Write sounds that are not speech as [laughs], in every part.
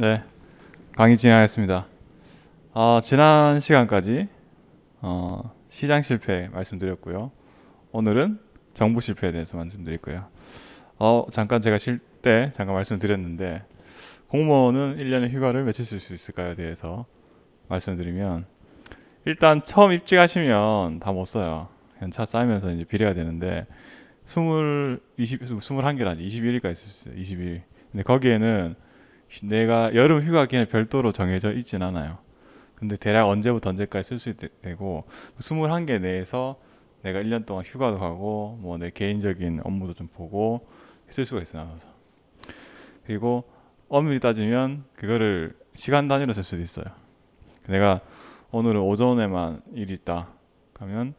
네, 강의 진행하겠습니다. 어, 지난 시간까지 어, 시장 실패 말씀드렸고요. 오늘은 정부 실패에 대해서 말씀드릴 거예요. 어, 잠깐 제가 쉴 때 잠깐 말씀드렸는데 공무원은 1년의 휴가를 며칠 쓸수 있을까요? 대해서 말씀드리면 일단 처음 입직하시면 다 못 써요. 연차 쌓이면서 이제 비례가 되는데 20, 20 21개라니 21일까지 쓸수 있어요. 21. 근데 거기에는 내가 여름 휴가 기간 별도로 정해져 있진 않아요. 근데 대략 언제부터 언제까지 쓸수 되고 21개 내에서 내가 1년 동안 휴가도 가고 뭐 내 개인적인 업무도 좀 보고 쓸 수가 있어 나눠서. 그리고 엄밀히 따지면 그거를 시간 단위로 쓸 수도 있어요. 내가 오늘은 오전에만 일이 있다. 그면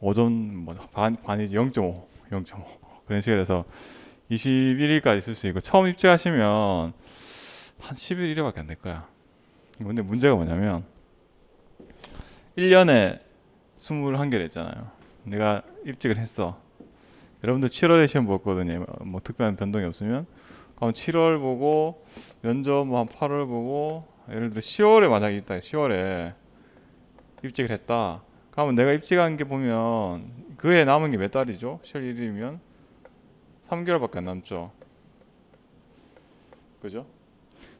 오전 뭐 반, 반이 0.5, 0.5 그런 식으로 해서 21일까지 쓸 수 있고 처음 입주하시면 한 11일밖에 안 될 거야. 근데 문제가 뭐냐면 1년에 21개를 했잖아요. 내가 입직을 했어. 여러분들 7월에 시험 볼거든요뭐 특별한 변동이 없으면 그럼 7월 보고 면접 뭐한 8월 보고 예를 들어 10월에 만약에 있다. 10월에 입직을 했다. 그러면 내가 입직한 게 보면 그에 남은 게 몇 달이죠? 1 1일이면 3개월밖에 안 남죠. 그죠?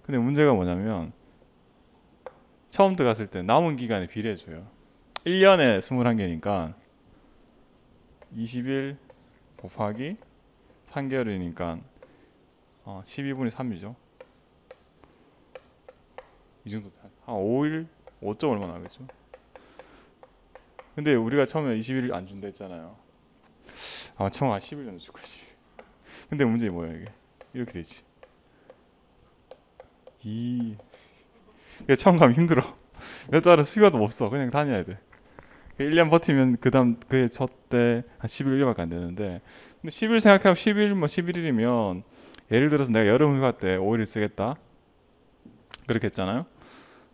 근데 문제가 뭐냐면 처음 들어갔을 때 남은 기간에 비례해줘요. 1년에 21개니까 2 0일 곱하기 3개월이니까 어, 12분의 3이죠. 이 정도 한 5일 5점 얼마 나겠죠? 근데 우리가 처음에 21일 안 준다 했잖아요. 아 처음 한 11년 줄 거지. 근데 문제 뭐야 이게? 이렇게 되지. 이 처음 가면 힘들어. 몇 달은 수가도없써 그냥 다녀야 돼. 1년 그 버티면 그다음 그해 첫때 한 11일밖에 안 되는데 근데 10일 생각하면 10일 뭐 11일이면 예를 들어서 내가 여름 휴가 때 5일을 쓰겠다. 그렇게 했잖아요.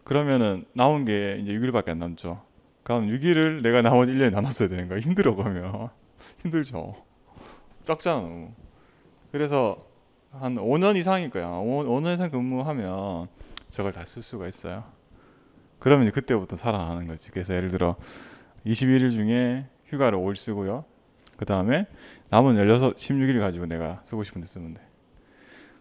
그러면은 나온 게 이제 6일밖에 안 남죠. 그럼 6일을 내가 나머지 1년에 남았어야 되는 거야. 힘들어 그러면. [laughs] 힘들죠. 적잖아. 그래서 한 5년 이상일 거야. 5, 년 이상 근무하면 저걸 다 쓸 수가 있어요. 그러면 이제 그때부터 살아나는 거지. 그래서 예를 들어 21일 중에 휴가를 5일 쓰고요. 그 다음에 남은 16, 16일 가지고 내가 쓰고 싶은 데 쓰면 돼.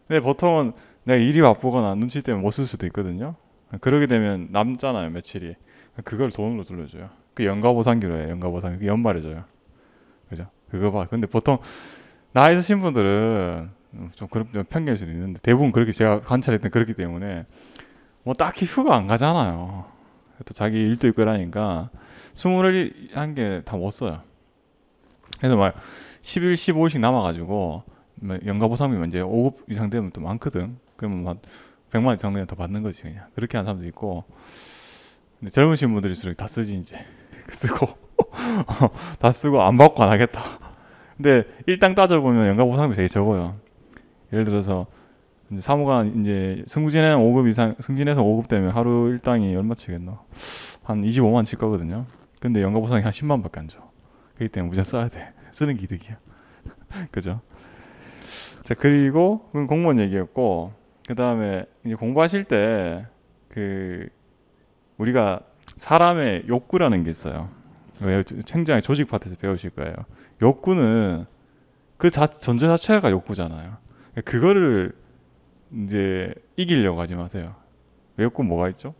근데 보통은 내가 일이 바쁘거나 눈치 때문에 못 쓸 수도 있거든요. 그러게 되면 남잖아요, 며칠이. 그걸 돈으로 둘러줘요그 연가보상기로 해요, 연가보상기. 연말에 줘요. 그죠? 그거 봐. 근데 보통 나이 드신 분들은 어, 좀 그런 편견일 수 있는데 대부분 그렇게 제가 관찰했던 그렇기 때문에 뭐 딱히 휴가 안 가잖아요. 또 자기 일도 있고 라니까 21한 개 다 못 써요. 그래서 막 10일, 15일씩 남아가지고 뭐 연가 보상비 이제 5급 이상 되면 또 많거든. 그러면 막 100만 원 이상 그냥 더 받는 거지 그냥. 그렇게 하는 사람도 있고 근데 젊으신 분들일수록 다 쓰지 이제 [laughs] 그 쓰고 [laughs] 다 쓰고 안 받고 안 하겠다. 근데 일당 따져보면 연가 보상비 되게 적어요. 예를 들어서 이제 사무관 이제 승진해 5급 이상 승진해서 5급 되면 하루 일당이 얼마 치겠노? 한 25만 칠 거거든요. 근데 연가 보상이 한 10만밖에 안 줘. 그렇기 때문에 무조건 써야 돼. [laughs] 쓰는 기득이야. [laughs] 그죠? 자 그리고 그건 공무원 얘기였고 그 다음에 이제 공부하실 때 그 우리가 사람의 욕구라는 게 있어요. 왜 굉장히 조직 파트에서 배우실 거예요. 욕구는 그 자, 전재 자체가 욕구잖아요. 그거를 이제 이기려고 하지 마세요. 외롭고 뭐가 있죠?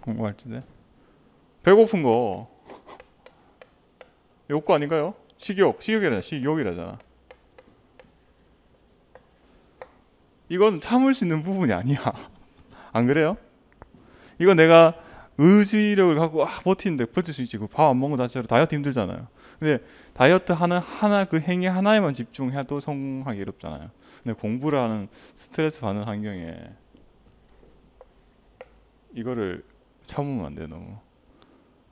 공부할 때 배고픈 거 욕구 아닌가요? 식욕, 식욕이라잖아. 식욕이라잖아. 이건 참을 수 있는 부분이 아니야. [laughs] 안 그래요? 이건 내가 의지력을 갖고 아, 버티는데 버틸 수 있지. 밥 안먹는자체시 다이어트 힘들잖아요. 근데 다이어트 하는 하나 그 행위 하나에만 집중해도 성공하기 어렵잖아요. 근데 공부라는 스트레스 받는 환경에 이거를 참으면 안 돼, 너무.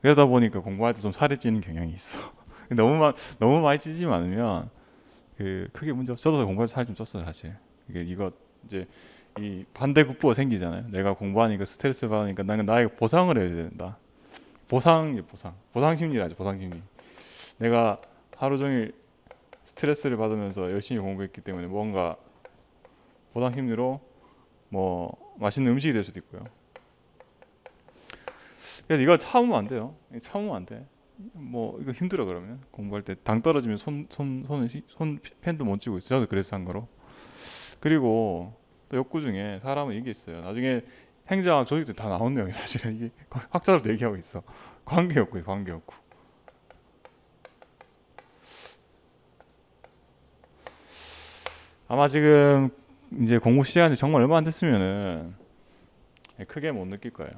그러다 보니까 공부할 때 좀 살이 찌는 경향이 있어. [laughs] 너무 마, 너무 많이 찌지 않으면 그 크게 문제 없어. 저도 공부할 때 살 좀 쪘어요, 사실. 이게 이거 이제 이 반대 국부가 생기잖아요. 내가 공부하니까 스트레스 받으니까 나는 나에게 보상을 해야 된다. 보상이 보상. 보상 심리라죠, 보상 심리. 내가 하루 종일 스트레스를 받으면서 열심히 공부했기 때문에 뭔가 보상 심리로 뭐 맛있는 음식이 될 수도 있고요. 그래서 이거 참으면 안 돼요. 참으면 안 돼. 뭐 이거 힘들어 그러면 공부할 때 당 떨어지면 손 손손손 펜도 못 쥐고 있어. 저도 그래서 한 거로. 그리고 또 욕구 중에 사람은 이게 있어요. 나중에 행정학 조직 때다 나온 내용이 사실은 이게 [laughs] 학자들 얘기하고 있어. 관계 욕구, 관계 욕구. 아마 지금 이제 공부 시간이 정말 얼마 안 됐으면은 크게 못 느낄 거예요.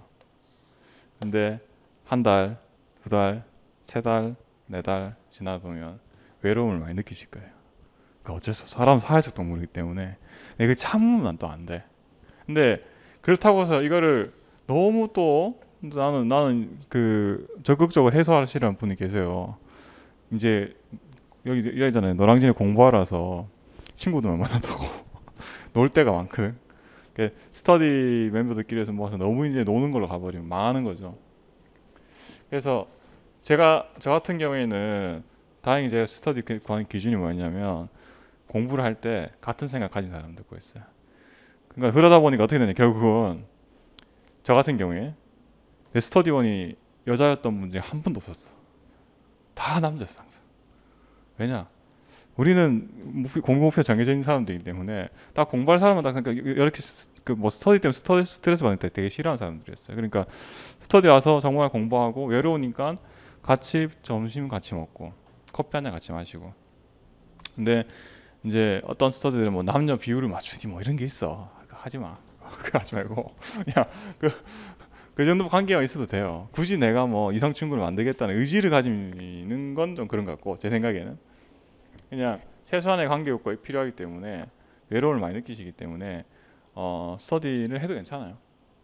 근데 한 달, 두 달, 세 달, 네 달 지나 보면 외로움을 많이 느끼실 거예요. 그러니까 어쩔 수 없어. 사람 사회적 동물이기 때문에 내가 참으면 또 안 돼. 근데 그렇다고 해 이거를 너무 또 나는 나는 그 적극적으로 해소하시려는 분이 계세요. 이제 여기 이러잖아요. 노랑진에 공부하라서 친구들만 만나다고 [laughs] 놀 때가 많거든. 그러니까 스터디 멤버들끼리서 모아서 너무 이제 노는 걸로 가버리면 망하는 거죠. 그래서 제가 저 같은 경우에는 다행히 제가 스터디 구하는 기준이 뭐였냐면 공부를 할 때 같은 생각 가진 사람들 구했어요. 그러니까 그러다 보니까 어떻게 되냐 결국은 저 같은 경우에 내 스터디원이 여자였던 문제 한 번도 없었어. 다 남자였어 항상. 왜냐 우리는 공부목표 정해져 있는 사람들이기 때문에 딱 공부할 사람은 다 그러니까 이렇게 그뭐 스터디 때문에 스터디 스트레스 받을때 되게 싫어하는 사람들이었어요. 그러니까 스터디 와서 정말 공부하고 외로우니까 같이 점심 같이 먹고 커피 한 잔 같이 마시고. 근데 이제 어떤 스터디들은 뭐 남녀 비율을 맞추니 뭐 이런 게 있어. 그러니까 하지 마. [laughs] 그 하지 말고 야그 그 정도 관계가 있어도 돼요. 굳이 내가 뭐 이성 친구를 만들겠다는 의지를 가지는 건 좀 그런 것 같고 제 생각에는 그냥 최소한의 관계 효과가 필요하기 때문에 외로움을 많이 느끼시기 때문에 어, 스터디를 해도 괜찮아요.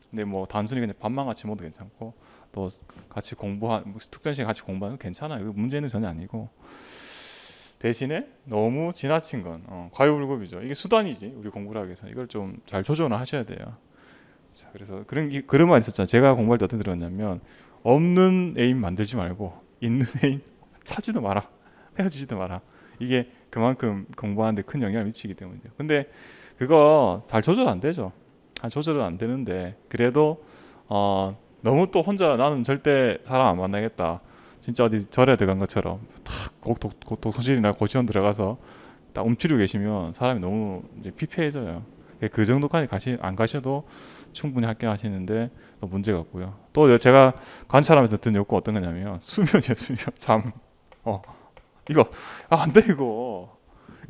근데 뭐 단순히 그냥 밥만 같이 먹어도 괜찮고 또 같이 공부한 특전 뭐 시간 같이 공부하는 괜찮아요. 문제는 전혀 아니고 대신에 너무 지나친 건 어, 과유불급이죠. 이게 수단이지 우리 공부를 하기 위해서 이걸 좀 잘 조절을 하셔야 돼요. 자, 그래서 그런 이, 그런 말 있었잖아요. 제가 공부할 때 어떻게 들었냐면 없는 애인 만들지 말고 있는 [laughs] 애인 찾지도 마라 헤어지지도 마라. 이게 그만큼 공부하는데 큰 영향을 미치기 때문이죠. 근데 그거 잘 조절 안 되죠. 아, 조절은 안 되는데 그래도 어, 너무 또 혼자 나는 절대 사람 안 만나겠다. 진짜 어디 절에 들어간 것처럼 탁곡 독서실이나 고시원 들어가서 딱 움츠리고 계시면 사람이 너무 이제 피폐해져요. 그, 그 정도까지 가시 안 가셔도 충분히 합격하시는데 문제가 없고요. 또 제가 관찰하면서 든 욕구 어떤 거냐면 수면이에요, 수면. 잠. 어, 이거 아, 안돼 이거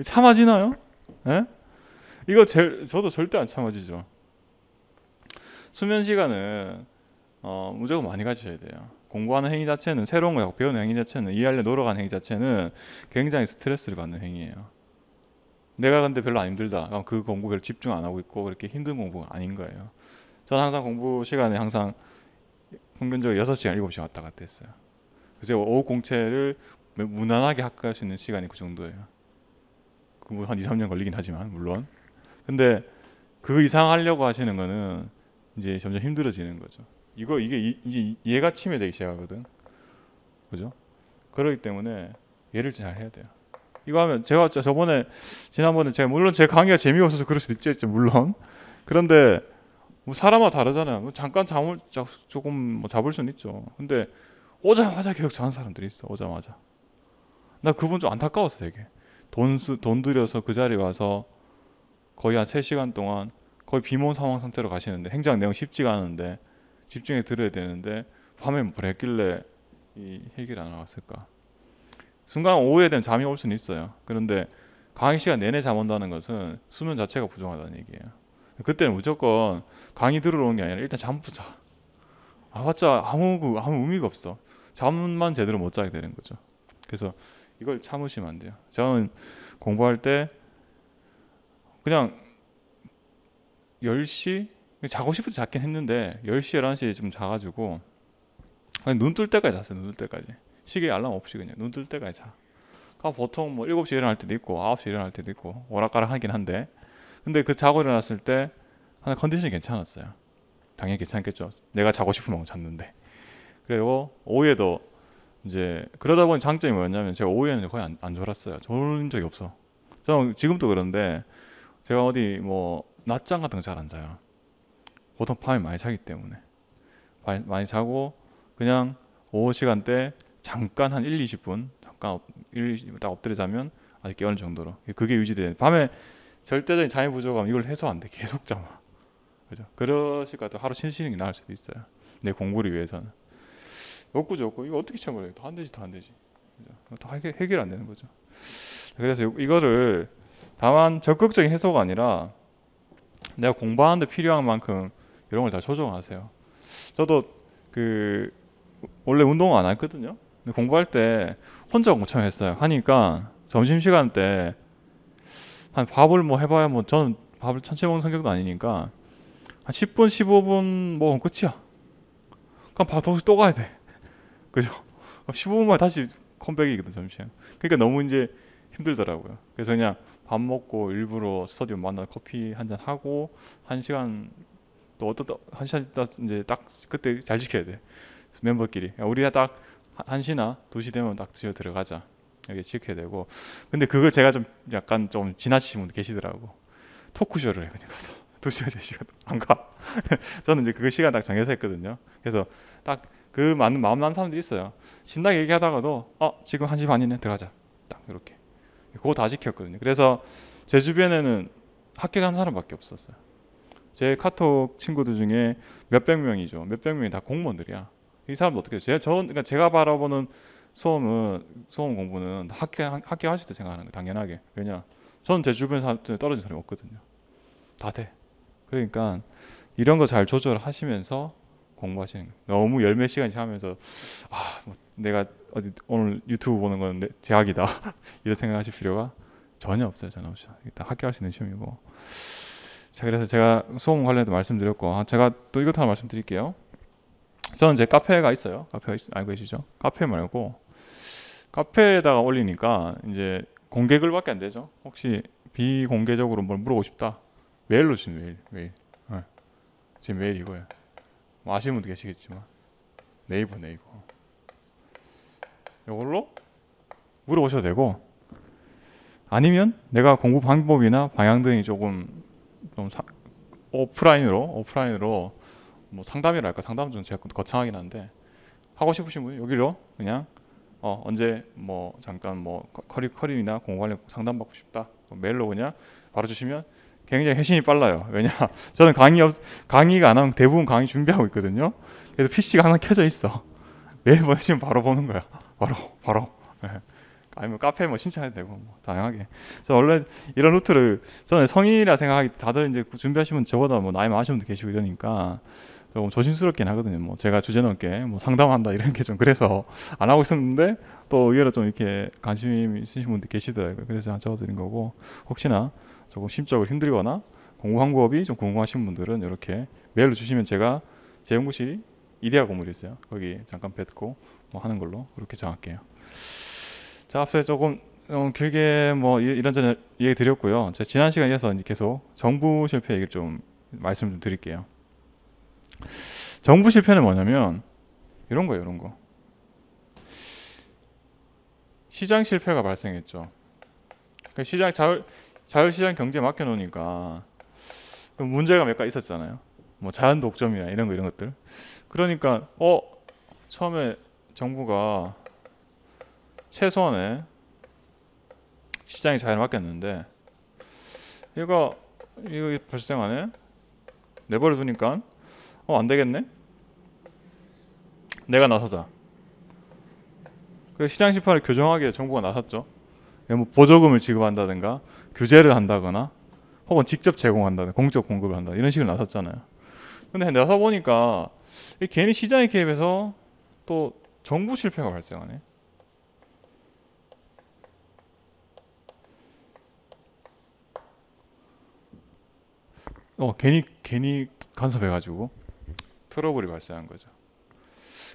참아지나요? 에? 예? 이거 제, 저도 절대 안 참아지죠. 수면 시간은 어, 무조건 많이 가지셔야 돼요. 공부하는 행위 자체는 새로운 거 배우는 행위 자체는 이해하려 노력하는 행위 자체는 굉장히 스트레스를 받는 행위예요. 내가 근데 별로 안 힘들다. 그럼 그 공부 별로 집중 안 하고 있고 그렇게 힘든 공부가 아닌 거예요. 저는 항상 공부 시간에 항상 평균적으로 6시간, 7시간 왔다 갔다 했어요. 그래서 오후 공채를 무난하게 학교할 수 있는 시간이 그 정도예요. 그뭐한 2, 3년 걸리긴 하지만 물론. 근데 그 이상 하려고 하시는 거는 이제 점점 힘들어지는 거죠. 이거 이게 이, 이제 얘가 침해되기 시작하거든. 그죠? 그러기 때문에 얘를 잘 해야 돼요. 이거 하면 제가 저번에 지난번에 제가 물론 제 강의가 재미없어서 그럴 수도 있겠죠 물론 그런데 뭐 사람마다 다르잖아요 뭐 잠깐 잠을 조금 뭐 잡을 수는 있죠 근데 오자마자 계속 자는 사람들이 있어 오자마자 나 그분 좀 안타까웠어 되게. 돈, 쓰, 돈 들여서 그 자리에 와서 거의 한 3시간 동안 거의 비몬 상황 상태로 가시는데 행정 내용 쉽지가 않은데 집중해 들어야 되는데 밤에 뭘 뭐 했길래 이 얘기를 안 나왔을까. 순간 오후에 되면 잠이 올 수는 있어요. 그런데 강의 시간 내내 잠 온다는 것은 수면 자체가 부정하다는 얘기예요. 그때는 무조건 강의 들으러 오는 게 아니라 일단 잠부터 자. 아, 맞자 아무 그, 아무 의미가 없어. 잠만 제대로 못 자게 되는 거죠. 그래서 이걸 참으시면 안 돼요. 저는 공부할 때 그냥 10시 자고 싶어서 잤긴 했는데 10시 11시에 좀 자가지고 눈뜰 때까지 잤어요. 눈 뜰 때까지. 시계 알람 없이 그냥 눈 뜰 때까지 자. 그 보통 뭐 7시에 일어날 때도 있고 9시에 일어날 때도 있고 오락가락 하긴 한데 근데 그 자고 일어났을 때 하나 컨디션이 괜찮았어요. 당연히 괜찮겠죠. 내가 자고 싶으면 잤는데. 그리고 오후에도 이제 그러다 보니 장점이 뭐였냐면 제가 오후에는 거의 안, 안 졸았어요. 졸은 적이 없어. 저는 지금도 그런데 제가 어디 뭐 낮잠 같은 거 잘 안 자요. 보통 밤에 많이 자기 때문에 많이 자고 그냥 오후 시간대 잠깐 한 1, 20분 잠깐 1, 20분 딱 엎드려 자면 아직 깨어는 정도로 그게 유지돼. 요 밤에 절대적인 잠이 부족하면 이걸 해소 안 돼. 계속 잠아. 그죠? 그러실 것 같아요. 하루 쉬는 게 나을 수도 있어요. 내 공부를 위해서는. 없고 저고 이거 어떻게 참고해요? 다안 되지, 다안 되지. 그 해결, 해결 안 되는 거죠. 그래서 이거를 다만 적극적인 해소가 아니라 내가 공부하는데 필요한 만큼 이런 걸 다 조정하세요. 저도 그 원래 운동안 했거든요. 근데 공부할 때 혼자 엄청 했어요. 하니까 점심 시간 때 한 밥을 뭐 해봐야 뭐 저는 밥을 천천히 먹는 성격도 아니니까 한 10분 15분 먹으면 끝이야. 그럼 바로 또 가야 돼. 그죠? 15분만 어, 다시 컴백이거든 점심. 그러니까 너무 이제 힘들더라고요. 그래서 그냥 밥 먹고 일부러 스터디움 만나 커피 한 잔 하고 한 시간 또 어떤 한 시간 있다 이제 딱 그때 잘 지켜야 돼. 멤버끼리 그러니까 우리가 딱 한 시나 두시 되면 딱 지어 들어가자. 이렇게 지켜야 되고. 근데 그거 제가 좀 약간 좀 지나치신 분 계시더라고. 토크쇼를 해 그냥 가서. 2시간, 3시간 안 가. 저는 이제 그 시간 딱 정해서 했거든요. 그래서 딱그 많은 마음 나는 사람들이 있어요. 신나게 얘기하다가도 어, 지금 한시 반이네. 들어가자. 딱 이렇게. 그거 다 지켰거든요. 그래서 제 주변에는 학교 간 사람밖에 없었어요. 제 카톡 친구들 중에 몇백 명이죠. 몇백 명이 다 공무원들이야. 이 사람도 어떻게 제가 저 그러니까 제가 바라보는 수험은 수험 공부는 학교 학교 하실 때 생각하는 거 당연하게. 왜냐? 저는 제 주변 사람 떨어진 사람이 없거든요. 다 돼. 그러니까 이런 거 잘 조절하시면서 공부하시는 거예요. 너무 열몇 시간씩 하면서 아, 뭐 내가 어디 오늘 유튜브 보는 건 내, 제약이다 [laughs] 이런 생각하실 필요가 전혀 없어요. 전혀 없어요. 일단 학교 할수 있 시험이고. 자 그래서 제가 수험 관련해서 말씀드렸고 아, 제가 또 이것 하나 말씀드릴게요. 저는 제 카페가 있어요. 카페 알고 계시죠? 카페 말고 카페에다가 올리니까 이제 공개글밖에 안 되죠. 혹시 비공개적으로 뭘 물어보고 싶다. 메일로 주는 메일 메일 어. 지금 메일 예. 이거야 뭐 아시는 분도 계시겠지만 네이버 네이버 이걸로 물어보셔도 되고 아니면 내가 공부 방법이나 방향 등이 조금 좀 사, 오프라인으로 오프라인으로 뭐 상담이랄까 상담 좀 제가 거창하긴 한데 하고 싶으신 분 여기로 그냥 어, 언제 뭐 잠깐 뭐 커리 커리나 공부 관련 상담 받고 싶다 메일로 그냥 바로 주시면 굉장히 회신이 빨라요. 왜냐 [laughs] 저는 강의 없, 강의가 안 하면 대부분 강의 준비하고 있거든요. 그래서 PC가 하나 켜져 있어. [laughs] 매일 보시면 내 바로 보는 거야. 바로 바로. 네. 아니면 카페 뭐 신청해도 되고 뭐 다양하게. 저 원래 이런 루트를 저는 성인이라 생각하기 다들 이제 준비하시면 저보다 뭐 나이 많으신 분도 계시고 이러니까 조금 조심스럽긴 하거든요. 뭐 제가 주제 넘게 뭐 상담한다 이런 게 좀 그래서 안 하고 있었는데 또 의외로 좀 이렇게 관심 있으신 분들 계시더라고요. 그래서 적어드린 거고 혹시나 조금 심적으로 힘들거나 공부 방법이 좀 궁금하신 분들은 이렇게 메일로 주시면 제가 제 연구실이 이대학 건물이 있어요. 거기 잠깐 뵙고 뭐 하는 걸로 그렇게 정할게요. 자 앞서 조금 어, 길게 뭐 이런저런 얘기 드렸고요. 제가 지난 시간에 이어서 이제 계속 정부 실패 얘기를 좀 말씀 좀 드릴게요. 정부 실패는 뭐냐면 이런 거예요, 이런 거. 시장 실패가 발생했죠. 그러니까 시장 자, 자율시장 경제 맡겨놓으니까 문제가 몇 가지 있었잖아요. 뭐 자연 독점이나 이런 거 이런 것들. 그러니까 어 처음에 정부가 최소한의 시장이 자연 맡겼는데 이거 이거 발생하네 내버려 두니까 어 안 되겠네 내가 나서자 그래서 시장 심판을 교정하기 정부가 나섰죠 예, 뭐 보조금을 지급한다든가 규제를 한다거나 혹은 직접 제공한다거나 공적 공급을 한다 이런 식으로 나섰잖아요. 근데 나서 보니까 괜히 시장에 개입해서 또 정부 실패가 발생하네. 어 괜히 괜히 간섭해가지고 트러블이 발생한 거죠.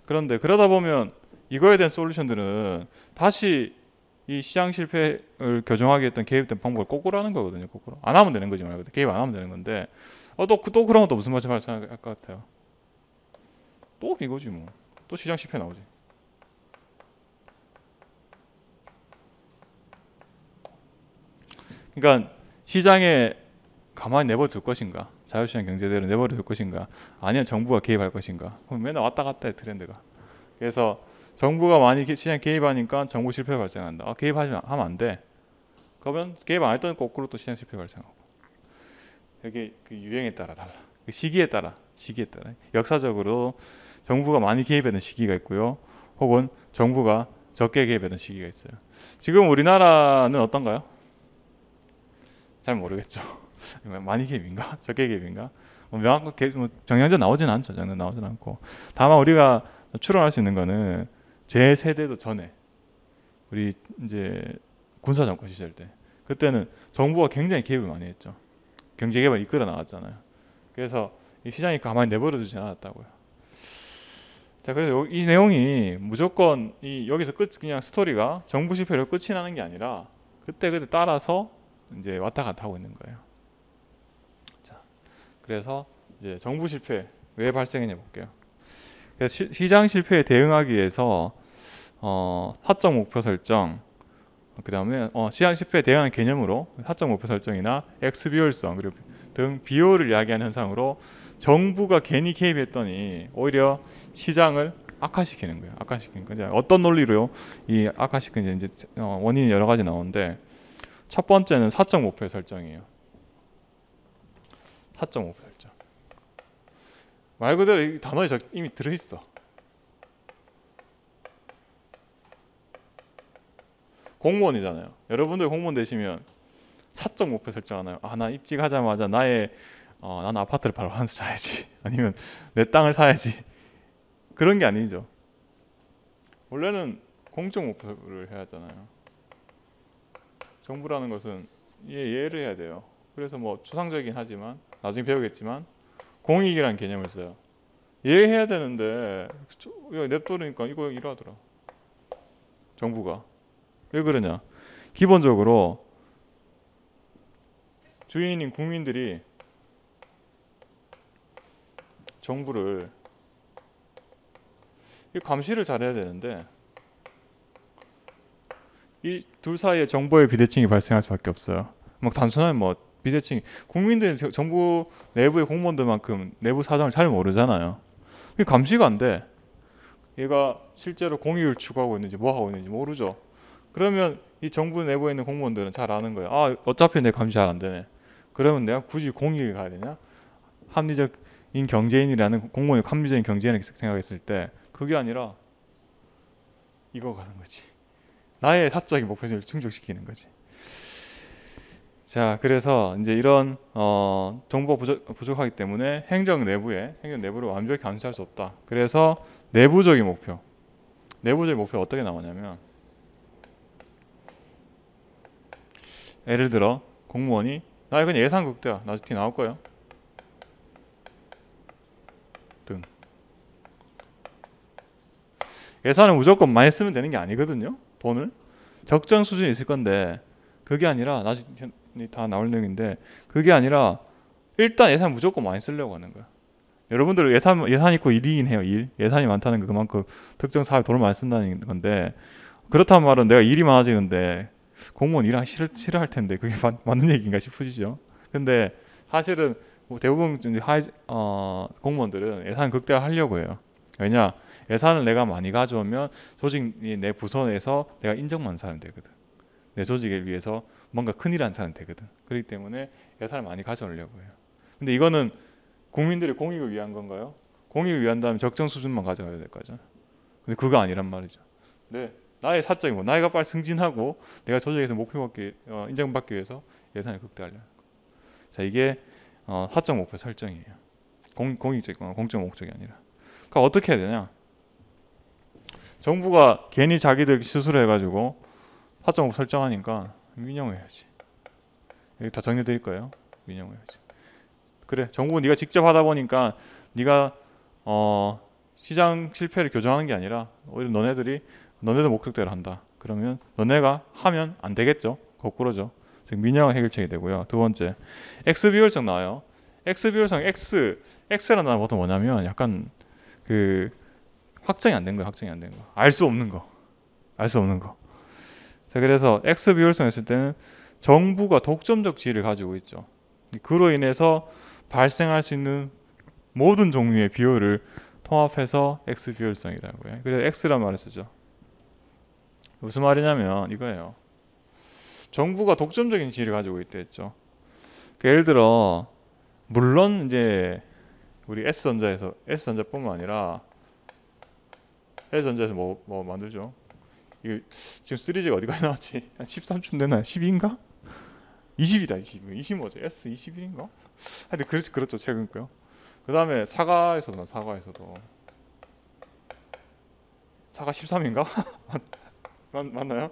그런데 그러다 보면 이거에 대한 솔루션들은 다시 이 시장 실패를 교정하기 했던 개입된 방법을 꼬꾸로하는 거거든요. 꼬꾸로안 하면 되는 거지 말고 개입 안 하면 되는 건데 어, 또, 또 그런 것도 무슨 말인지 할것 같아요. 또 이거지 뭐. 또 시장 실패 나오지. 그러니까 시장에 가만히 내버려둘 것인가? 자유시장 경제대로 내버려둘 것인가? 아니면 정부가 개입할 것인가? 그럼 맨날 왔다 갔다 해 트렌드가. 그래서 정부가 많이 시장 개입하니까 정부 실패 발생한다. 아, 개입하면 하면 안 돼. 그러면 개입 안 했던 거꾸로 또 시장 실패 발생하고. 이게 그 유행에 따라 달라. 그 시기에 따라 시기에 따라 역사적으로 정부가 많이 개입했던 시기가 있고요. 혹은 정부가 적게 개입했던 시기가 있어요. 지금 우리나라는 어떤가요? 잘 모르겠죠. [laughs] 많이 개입인가? 적게 개입인가? 뭐 명확하게 뭐 정량제 나오진 않죠. 정량 나오진 않고 다만 우리가 추론할 수 있는 거는 제 세대도 전에 우리 이제 군사 정권 시절 때 그때는 정부가 굉장히 개입을 많이 했죠. 경제 개발 이끌어 나갔잖아요. 그래서 이 시장이 가만히 내버려 두지 않았다고요. 자, 그래서 이 내용이 무조건 이 여기서 끝 그냥 스토리가 정부 실패로 끝이 나는 게 아니라 그때 그때 따라서 이제 왔다 갔다 하고 있는 거예요. 자, 그래서 이제 정부 실패 왜 발생했냐 볼게요. 시, 시장 실패에 대응하기 위해서 어, 사적 목표 설정 그 다음에 어, 시한 10회에 대응한 개념으로 사적 목표 설정이나 X 비효율성 그리고 등 비효율을 이야기하는 현상으로 정부가 괜히 개입했더니 오히려 시장을 악화시키는 거예요. 악화시키는 거죠. 어떤 논리로이 악화시키는 이제 어, 원인이 여러 가지 나오는데 첫 번째는 사적 목표 설정이에요. 사적 목표 설정. 말 그대로 이 단어에 이미 들어있어. 공무원이잖아요. 여러분들 공무원 되시면 사적 목표 설정하나요? 아, 나 입직하자마자 나의 어, 난 아파트를 바로 한수 사야지. 아니면 내 땅을 사야지. 그런 게 아니죠. 원래는 공적 목표를 해야 하잖아요. 정부라는 것은 예, 예를 해야 돼요. 그래서 뭐 추상적이긴 하지만 나중에 배우겠지만 공익이라는 개념을 써요. 예해야 되는데 야, 냅둬니까 이거 이러더라. 하 정부가 왜 그러냐? 기본적으로 주인인 국민들이 정부를 감시를 잘해야 되는데 이 둘 사이에 정보의 비대칭이 발생할 수밖에 없어요. 막 단순한 뭐 비대칭 국민들은 정부 내부의 공무원들만큼 내부 사정을 잘 모르잖아요. 감시가 안 돼. 얘가 실제로 공익을 추구하고 있는지 뭐 하고 있는지 모르죠. 그러면 이 정부 내부에 있는 공무원들은 잘 아는 거예요. 아, 어차피 내 감시 잘 안 되네. 그러면 내가 굳이 공익을 가야 되냐? 합리적인 경제인이라는 공무원이 합리적인 경제인을 생각했을 때 그게 아니라 이거 가는 거지. 나의 사적인 목표를 충족시키는 거지. 자, 그래서 이제 이런 어, 정보가 부족, 하기 때문에 행정 내부에 행정 내부를 완벽히 감시할 수 없다. 그래서 내부적인 목표, 내부적인 목표 어떻게 나오냐면 예를 들어 공무원이 나 이건 예산 극대화 나중에 나올 거예요. 등예산은 무조건 많이 쓰면 되는 게 아니거든요. 돈을 적정 수준이 있을 건데 그게 아니라 나중에 다 나올 내용인데 그게 아니라 일단 예산 무조건 많이 쓰려고 하는 거야. 여러분들 예산 예산 있고 일이긴 해요. 일 예산이 많다는 게 그만큼 특정 사업 돈을 많이 쓴다는 건데 그렇다면 말은 내가 일이 많아지는데 공무원 일하기 싫, 싫어할 텐데 그게 맞, 맞는 얘기인가 싶으시죠? 근데 사실은 뭐 대부분 하이, 어, 공무원들은 예산 극대화하려고 해요. 왜냐 예산을 내가 많이 가져오면 조직이 내 부서에서 내가 인정만 사는 되거든. 내 조직을 위해서 뭔가 큰일 안 사는 되거든. 그렇기 때문에 예산을 많이 가져오려고 해요. 근데 이거는 국민들의 공익을 위한 건가요? 공익을 위한다면 적정 수준만 가져가야 될거잖 근데 그거 아니란 말이죠. 네. 나의 사적인고 나이가 빨리 승진하고 내가 조직에서 목표받기 어, 인정받기 위해서 예산을 극대화하려는 거. 자 이게 어, 사적 목표 설정이에요. 공, 공익적이거 어, 공적 목적이 아니라. 그러니까 어떻게 해야 되냐? 정부가 괜히 자기들 스스로 해가지고 사적 목표 설정하니까 민영해야지. 여기 다 정리될 해 거예요. 민영해야지. 그래 정부 네가 직접 하다 보니까 네가 어, 시장 실패를 교정하는 게 아니라 오히려 너네들이 너네도 목격대로 한다. 그러면 너네가 하면 안 되겠죠. 거꾸로죠. 즉 민영화 해결책이 되고요. 두 번째, x 비율성 나와요. x 비율성 x x라는 단어 보통 뭐냐면 약간 그 확정이 안 된 거, 확정이 안 된 거, 알 수 없는 거, 알 수 없는 거. 자 그래서 x 비율성 했을 때는 정부가 독점적 지위를 가지고 있죠. 그로 인해서 발생할 수 있는 모든 종류의 비율을 통합해서 x 비율성이라고요. 그래서 x란 말을 쓰죠. 무슨 말이냐면 이거예요. 정부가 독점적인 지위를 가지고 있대했죠. 그러니까 예를 들어 물론 이제 우리 S전자에서 S전자뿐만 아니라 L전자에서 뭐, 뭐 만들죠. 이거 지금 3G가 어디까지 [laughs] 나왔지? 한 13쯤 되나요? 12인가? 20이다 20. 20죠 S21인가? 하여튼 그렇죠, 그렇죠 최근 거요. 그 다음에 사과에서도 사과에서도 사과 13인가? [laughs] 맞나요?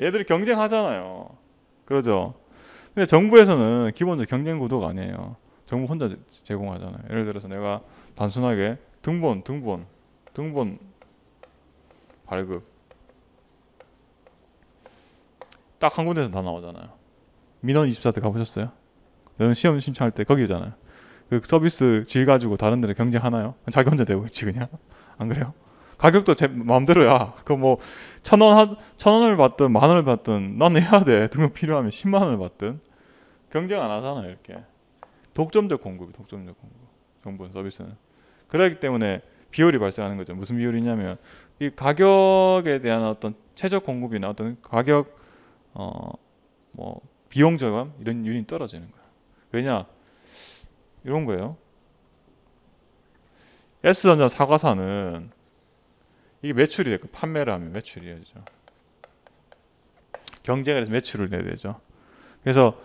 얘들이 경쟁하잖아요. 그러죠. 근데 정부에서는 기본적으로 경쟁 구도가 아니에요. 정부 혼자 제공하잖아요. 예를 들어서 내가 단순하게 등본, 등본, 등본 발급 딱 한 군데서 다 나오잖아요. 민원 24트 가보셨어요? 여러분 시험 신청할 때 거기잖아요. 그 서비스 질 가지고 다른 데는 경쟁하나요? 자기 혼자 되고 있지 그냥 [laughs] 안 그래요? 가격도 제 마음대로야. 그뭐 천원 천 원을 받든 만 원을 받든 난 내야 돼. 등록 필요하면 십만 원을 받든 경쟁 안 하잖아 이렇게. 독점적 공급이 독점적 공급. 정보는 서비스는 그렇기 때문에 비율이 발생하는 거죠. 무슨 비율이냐면 이 가격에 대한 어떤 최저 공급이나 어떤 가격 어 뭐 비용 저감 이런 유이 떨어지는 거야. 왜냐 이런 거예요. S전자 사과사는 이게 매출이 됐고 그 판매를 하면 매출이죠. 경쟁을 해서 매출을 내야 되죠. 그래서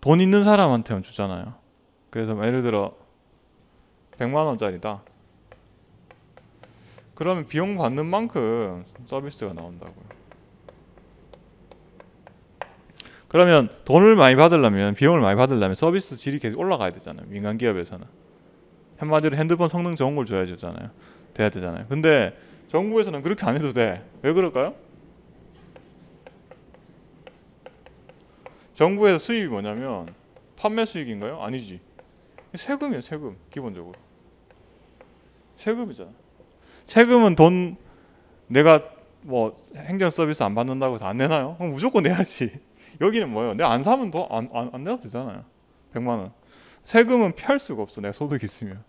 돈 있는 사람한테만 주잖아요. 그래서 뭐 예를 들어 100만 원짜리다. 그러면 비용 받는 만큼 서비스가 나온다고요. 그러면 돈을 많이 받으려면 비용을 많이 받으려면 서비스 질이 계속 올라가야 되잖아요. 민간 기업에서는 한마디로 핸드폰 성능 좋은 걸 줘야 되잖아요. 돼야 되잖아요. 근데 정부에서는 그렇게 안 해도 돼. 왜 그럴까요? 정부에서 수입이 뭐냐면 판매 수익인가요? 아니지. 세금이에요, 세금. 기본적으로. 세금이잖아. 세금은 돈 내가 뭐 행정 서비스 안 받는다고 해서 안 내나요? 그럼 무조건 내야지. [laughs] 여기는 뭐예요? 내가 안 사면 더안안 내도 되잖아요. 100만 원. 세금은 피할 수가 없어. 내가 소득 있으면.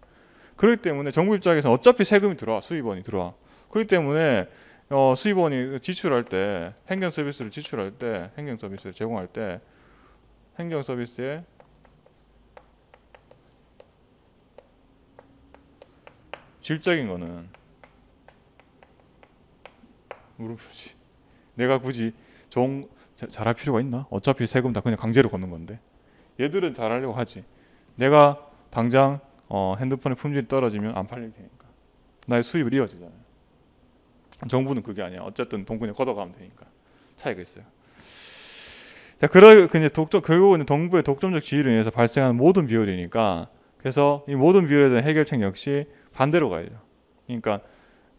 그렇기 때문에 정부 입장에서는 어차피 세금이 들어와 수입원이 들어와 그렇기 때문에 어, 수입원이 지출할 때 행정 서비스를 지출할 때 행정 서비스를 제공할 때 행정 서비스에 질적인 거는 물음표지 내가 굳이 종 잘할 필요가 있나? 어차피 세금 다 그냥 강제로 걷는 건데 얘들은 잘하려고 하지 내가 당장 어, 핸드폰의 품질이 떨어지면 안 팔릴 테니까 나의 수입을 이어지잖아요. 정부는 그게 아니야. 어쨌든 동군에 걷어가면 되니까 차이가 있어요. 자, 그러 그 이제 독점 결국은 동부의 독점적 지위를 인해서 발생하는 모든 비율이니까 그래서 이 모든 비율에 대한 해결책 역시 반대로 가야죠. 그러니까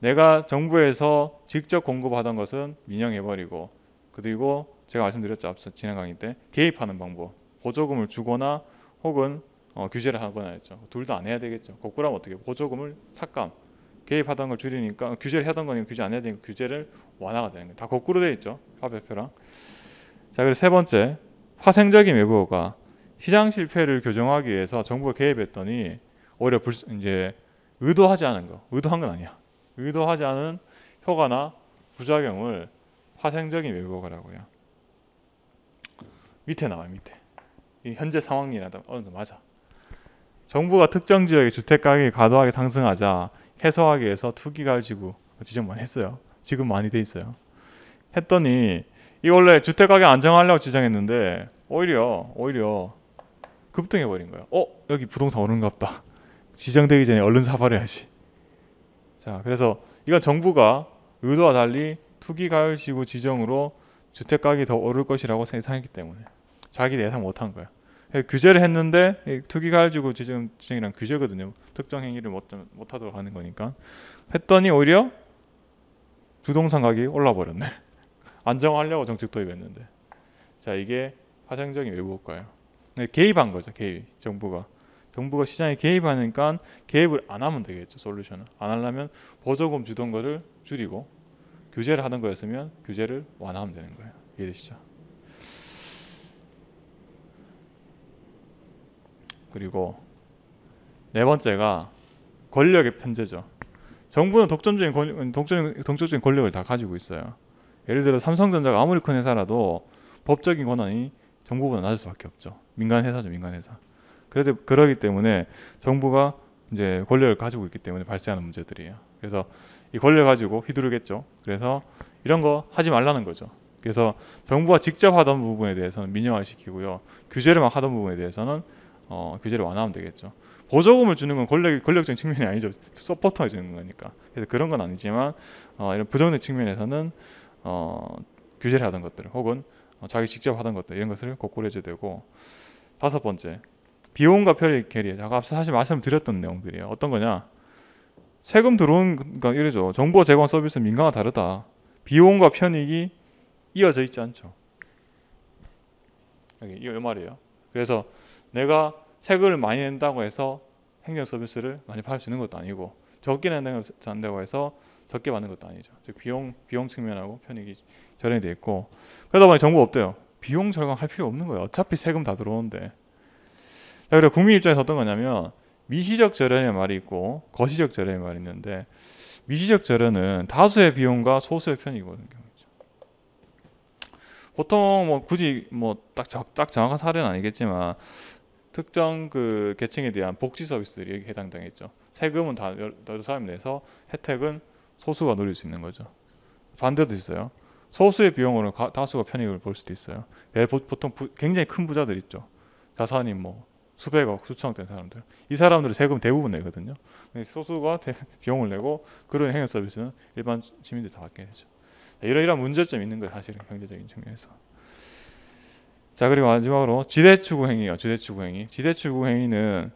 내가 정부에서 직접 공급하던 것은 민영해버리고 그리고 제가 말씀드렸죠 앞서 지난 강의 때 개입하는 방법 보조금을 주거나 혹은 어, 규제를 하거나 했죠. 둘 다 안 해야 되겠죠. 거꾸로 면 어떻게 보조금을 삭감, 개입하던 걸 줄이니까 규제를 하던 거니까 규제 안 해야 되니까 규제를 완화가 되는 거예요. 다 거꾸로 돼 있죠. 화폐표랑. 자, 그리고 세 번째 화생적인 외부가 시장 실패를 교정하기 위해서 정부가 개입했더니 오히려 불, 이제 의도하지 않은 거, 의도한 건 아니야. 의도하지 않은 효과나 부작용을 화생적인 외부가라고요. 밑에 나와 밑에. 현재 상황이라다 어느 정도 맞아. 정부가 특정 지역의 주택 가격이 과도하게 상승하자 해소하기 위해서 투기 가지고 지적 많이 했어요. 지금 많이 돼 있어요. 했더니 이 원래 주택 가격 안정하려고 지정했는데 오히려 오히려 급등해 버린 거예요. 어 여기 부동산 오른갑다. 지정되기 전에 얼른 사버려야지. 자 그래서 이건 정부가 의도와 달리 투기 가열 지구 지정으로 주택 가격이 더 오를 것이라고 예상했기 때문에 자기 예상 못 한 거예요. 예, 규제를 했는데 예, 투기가 가지고 지금 지정이란 규제거든요. 특정 행위를 못, 못 하도록 하는 거니까 했더니 오히려 부동산 가격이 올라 버렸네. [laughs] 안정화하려고 정책 도입했는데. 자 이게 파생적인 외부 효과예요. 네, 개입한 거죠. 개입 정부가. 정부가 시장에 개입하니까 개입을 안 하면 되겠죠. 솔루션은 안 하려면 보조금 주던 거를 줄이고 규제를 하던 거였으면 규제를 완화하면 되는 거예요. 이해되시죠? 그리고 네 번째가 권력의 편제죠. 정부는 독점적인 권, 독점, 독점적인 권력을 다 가지고 있어요. 예를 들어 삼성전자가 아무리 큰 회사라도 법적인 권한이 정부보다 낮을 수밖에 없죠. 민간 회사죠, 민간 회사. 그래도 그러기 때문에 정부가 이제 권력을 가지고 있기 때문에 발생하는 문제들이에요. 그래서 이 권력 가지고 휘두르겠죠. 그래서 이런 거 하지 말라는 거죠. 그래서 정부가 직접 하던 부분에 대해서는 민영화시키고요. 규제를 막 하던 부분에 대해서는 어, 규제를 그 완화하면 되겠죠. 보조금을 주는 건 권력, 권력적인 측면이 아니죠. 서포터가 주는 거니까. 그래서 그런 건 아니지만 어, 이런 부정적 측면에서는 어, 규제를 하던 것들 혹은 어, 자기 직접 하던 것들 이런 것을 거꾸로 해줘야 되고 다섯 번째 비용과 편익 괴리 아까 앞서 사실 말씀드렸던 내용들이에요. 어떤 거냐 세금 들어온 그러니까 이래죠. 정보 제공 서비스 민간과 다르다. 비용과 편익이 이어져 있지 않죠. 이게 이 말이에요. 그래서 내가 세금을 많이 낸다고 해서 행정 서비스를 많이 팔 수 있는 것도 아니고 적게 낸다고 해서 적게 받는 것도 아니죠. 즉 비용 비용 측면하고 편익이 절연돼 있고 그러다 보니 정부 없대요. 비용 절감할 필요 없는 거예요. 어차피 세금 다 들어오는데. 자, 그래 국민 입장에서 어떤 거냐면 미시적 절연의 말이 있고 거시적 절연의 말이 있는데 미시적 절연은 다수의 비용과 소수의 편익이 오는 경 보통 뭐 굳이 뭐딱딱 정확한 사례는 아니겠지만 특정 그 계층에 대한 복지 서비스들이 해당당했죠. 세금은 다 여러 사람이 내서 혜택은 소수가 누릴 수 있는 거죠. 반대도 있어요. 소수의 비용으로 가, 다수가 편익을 볼 수도 있어요. 예, 보통 부, 굉장히 큰 부자들 있죠. 자산이 뭐 수백억, 수천억 된 사람들. 이 사람들은 세금 대부분 내거든요. 소수가 대, [laughs] 비용을 내고 그런 행여 서비스는 일반 시민들다 받게 되죠. 이런 이런 문제점이 있는 거예요. 사실은 경제적인 측면에서. 자 그리고 마지막으로 지대추구 행위요. 지대추구 행위. 지대추구 행위는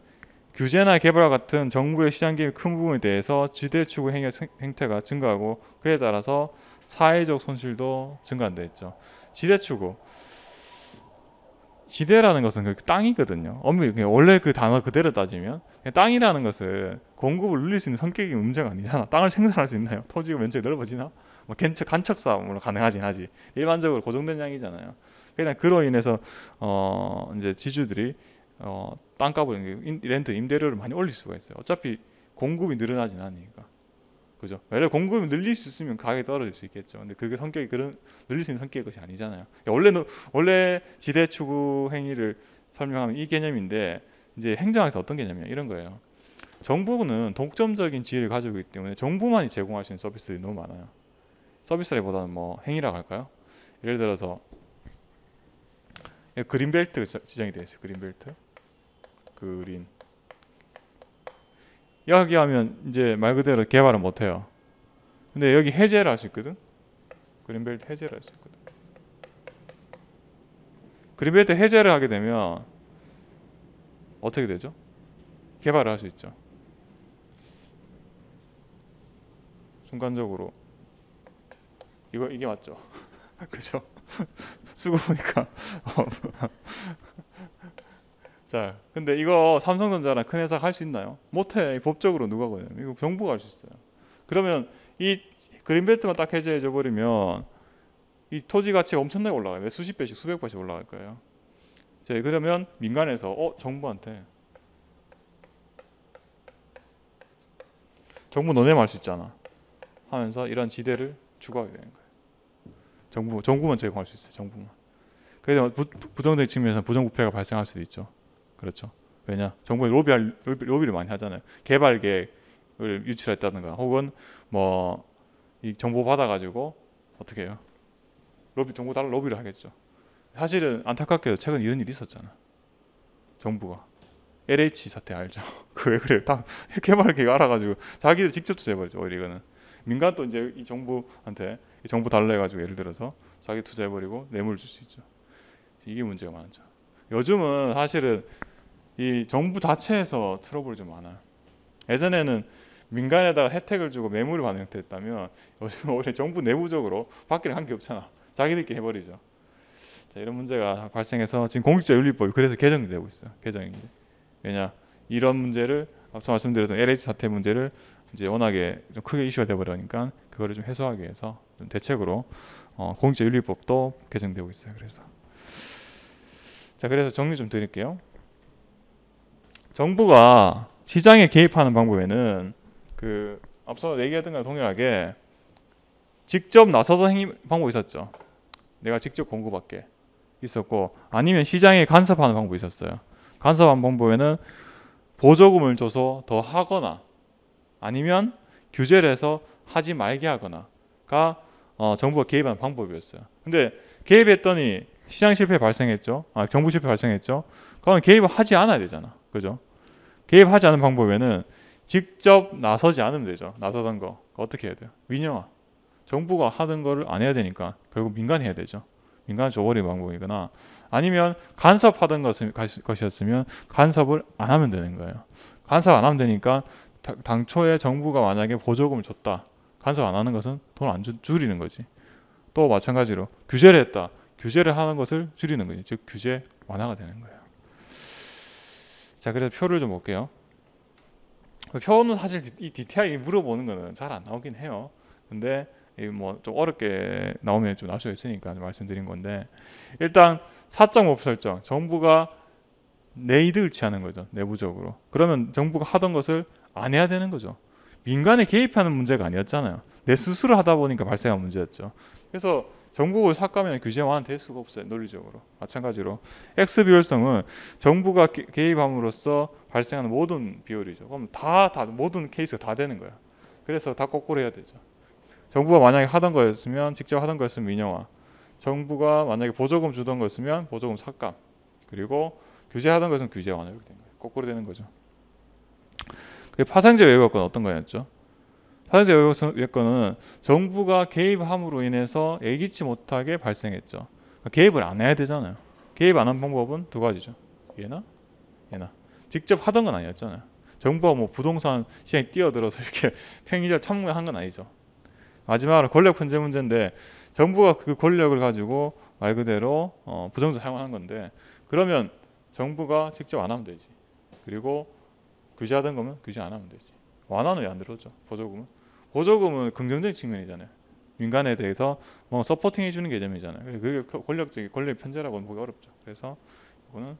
규제나 개발과 같은 정부의 시장 개입 큰 부분에 대해서 지대추구 행위 행태가 증가하고 그에 따라서 사회적 손실도 증가한다 했죠. 지대추구. 지대라는 것은 그 땅이거든요. 엄밀히 원래 그 단어 그대로 따지면 땅이라는 것은 공급을 늘릴 수 있는 성격이 문제가 아니잖아. 땅을 생산할 수 있나요? 토지가 면적이 넓어지나? 뭐 간척 사업으로 가능하진 하지. 일반적으로 고정된 양이잖아요. 그냥 그러니까 그로 인해서 어 이제 지주들이 어 땅값을 인, 렌트 임대료를 많이 올릴 수가 있어요. 어차피 공급이 늘어나진 않으니까. 그죠? 만약 공급이 늘릴 수 있으면 가격이 떨어질 수 있겠죠. 근데 그게 성격이 그런 늘릴 수 있는 성격의 것이 아니잖아요. 그러니까 원래는 원래 지대 추구 행위를 설명하면 이 개념인데 이제 행정학에서 어떤 개념이냐 이런 거예요. 정부는 독점적인 지위를 가지고 있기 때문에 정부만이 제공할 수 있는 서비스들이 너무 많아요. 서비스라기보다는 뭐 행위라고 할까요? 예를 들어서 예, 그린벨트 지정이 되어 있어요. 그린벨트. 그린. 여기 하면 이제 말 그대로 개발은못 해요. 근데 여기 해제를 할 수 있거든. 그린벨트 해제를 할 수 있거든. 그린벨트 해제를 하게 되면 어떻게 되죠? 개발을 할 수 있죠. 순간적으로 이거 이게 맞죠? [laughs] 그죠? [laughs] 쓰고 보니까 [laughs] 자, 근데 이거 삼성전자나 큰 회사 할수 있나요? 못해. 법적으로 누가 거예 이거 정부가 할 수 있어요. 그러면 이 그린벨트만 딱해제해 버리면 이 토지 가치가 엄청나게 올라가요. 수십 배씩, 수백 배씩 올라갈 거예요. 자, 그러면 민간에서 어 정부한테 정부 너네 말수 있잖아 하면서 이런 지대를 추구하게 되는 거예요. 정부 정부만 제공할 수 있어요. 정부만. 그래서 부정적인 측면에서 부정부패가 발생할 수도 있죠. 그렇죠. 왜냐 정부에 로비할 로비, 로비를 많이 하잖아요. 개발 계획을 유출했다든가 혹은 뭐 이 정보 받아가지고 어떻게 해요? 로비 정부 달러 로비를 하겠죠. 사실은 안타깝게도 최근 이런 일이 있었잖아. 정부가 LH 사태 알죠? [laughs] 그 왜 그래요? 다 [laughs] 개발 계획 알아가지고 자기들 직접 조제해버리죠. 오히려 이거는. 민간도 이제 이 정부한테 이 정부 달래 가지고 예를 들어서 자기 투자해 버리고 뇌물 줄수 있죠. 이게 문제가 많죠. 요즘은 사실은 이 정부 자체에서 트러블이 좀 많아요. 예전에는 민간에다가 혜택을 주고 매물을 받는 형태였다면 요즘 오히려 정부 내부적으로 밖에 한게 없잖아. 자기들끼리 해버리죠. 자, 이런 문제가 발생해서 지금 공직자윤리법이 그래서 개정되고 있어요. 개정이 왜냐 이런 문제를 앞서 말씀드렸던 LH 사태 문제를 이제 워낙에 좀 크게 이슈가 돼버리니까 그거를 좀 해소하기 위해서 좀 대책으로 어, 공익자윤리법도 개정되고 있어요. 그래서 자 그래서 정리 좀 드릴게요. 정부가 시장에 개입하는 방법에는 그 앞서 얘기했던 거랑 동일하게 직접 나서던 행위 방법이 있었죠. 내가 직접 공급할게 있었고 아니면 시장에 간섭하는 방법이 있었어요. 간섭하 방법에는 보조금을 줘서 더 하거나 아니면 규제를 해서 하지 말게 하거나가 어, 정부가 개입한 방법이었어요. 근데 개입했더니 시장 실패 발생했죠. 아, 정부 실패 발생했죠. 그건 개입을 하지 않아야 되잖아. 그죠? 개입하지 않은 방법에는 직접 나서지 않으면 되죠. 나서던 거 어떻게 해야 돼요? 민영화. 정부가 하던 거를 안 해야 되니까 결국 민간 해야 되죠. 민간 조버리 방법이거나 아니면 간섭하던 것이, 것이었으면 간섭을 안 하면 되는 거예요. 간섭 안 하면 되니까 당초에 정부가 만약에 보조금을 줬다. 간섭 안 하는 것은 돈안 줄이는 거지. 또 마찬가지로 규제를 했다. 규제를 하는 것을 줄이는 거지. 즉 규제 완화가 되는 거예요. 자, 그래서 표를 좀 볼게요. 그 표는 사실 이 디테일이 물어보는 거는 잘 안 나오긴 해요. 근데 뭐좀 어렵게 나오면 좀 나올 수 있으니까 말씀드린 건데 일단 사적 목표 설정 정부가 내 이득을 취하는 거죠 내부적으로 그러면 정부가 하던 것을 안 해야 되는 거죠. 민간에 개입하는 문제가 아니었잖아요. 내 스스로 하다 보니까 발생한 문제였죠. 그래서 정부를 삭감하면 규제 완화될 수가 없어요. 논리적으로. 마찬가지로 X 비율성은 정부가 개입함으로써 발생하는 모든 비율이죠. 그럼 다, 다 모든 케이스가 다 되는 거예요. 그래서 다 거꾸로 해야 되죠. 정부가 만약에 하던 거였으면 직접 하던 거였으면 민영화. 정부가 만약에 보조금 주던 거였으면 보조금 삭감. 그리고 규제하던 것은 규제 완화 이렇게 된 거예요. 거꾸로 되는 거죠. 파생제 외교권 어떤 거였죠? 파생제 외교권은 정부가 개입함으로 인해서 예기치 못하게 발생했죠. 그러니까 개입을 안 해야 되잖아요. 개입 안 한 방법은 두 가지죠. 얘나 얘나 직접 하던 건 아니었잖아요. 정부가 뭐 부동산 시장에 뛰어들어서 이렇게 편의자 [laughs] 참여한 건 아니죠. 마지막으로 권력 편제 문제인데 정부가 그 권력을 가지고 말 그대로 어, 부정적 사용하는 건데 그러면 정부가 직접 안 하면 되지. 그리고 규제하던 거면 규제 안 하면 되지. 완화는 왜 안 들어오죠? 보조금은? 보조금은 긍정적인 측면이잖아요. 민간에 대해서 뭐 서포팅 해주는 개념이잖아요. 그게 권력적인 권력 편제라고는 보기 어렵죠. 그래서 이거는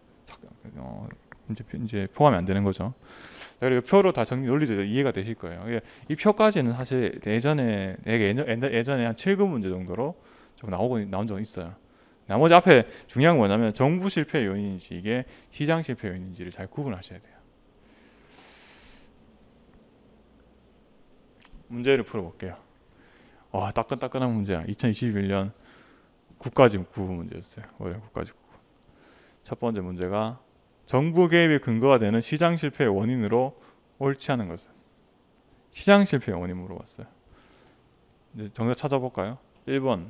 어, 이제, 이제 포함이 안 되는 거죠. 그리고 표로 다 정리 논리도 이해가 되실 거예요. 이 표까지는 사실 예전에 예전에 한 7급 문제 정도로 좀 나오고 나온 적은 있어요. 나머지 앞에 중요한 건 뭐냐면 정부 실패 요인인지 이게 시장 실패 요인인지를 잘 구분하셔야 돼요. 문제를 풀어볼게요. 와 따끈따끈한 문제야. 2021년 국가지 구 문제였어요. 올해 국가지 구첫 번째 문제가 정부 개입의 근거가 되는 시장 실패의 원인으로 옳지 않은 것은 시장 실패의 원인 물어봤어요. 이제 정답 찾아볼까요? 1번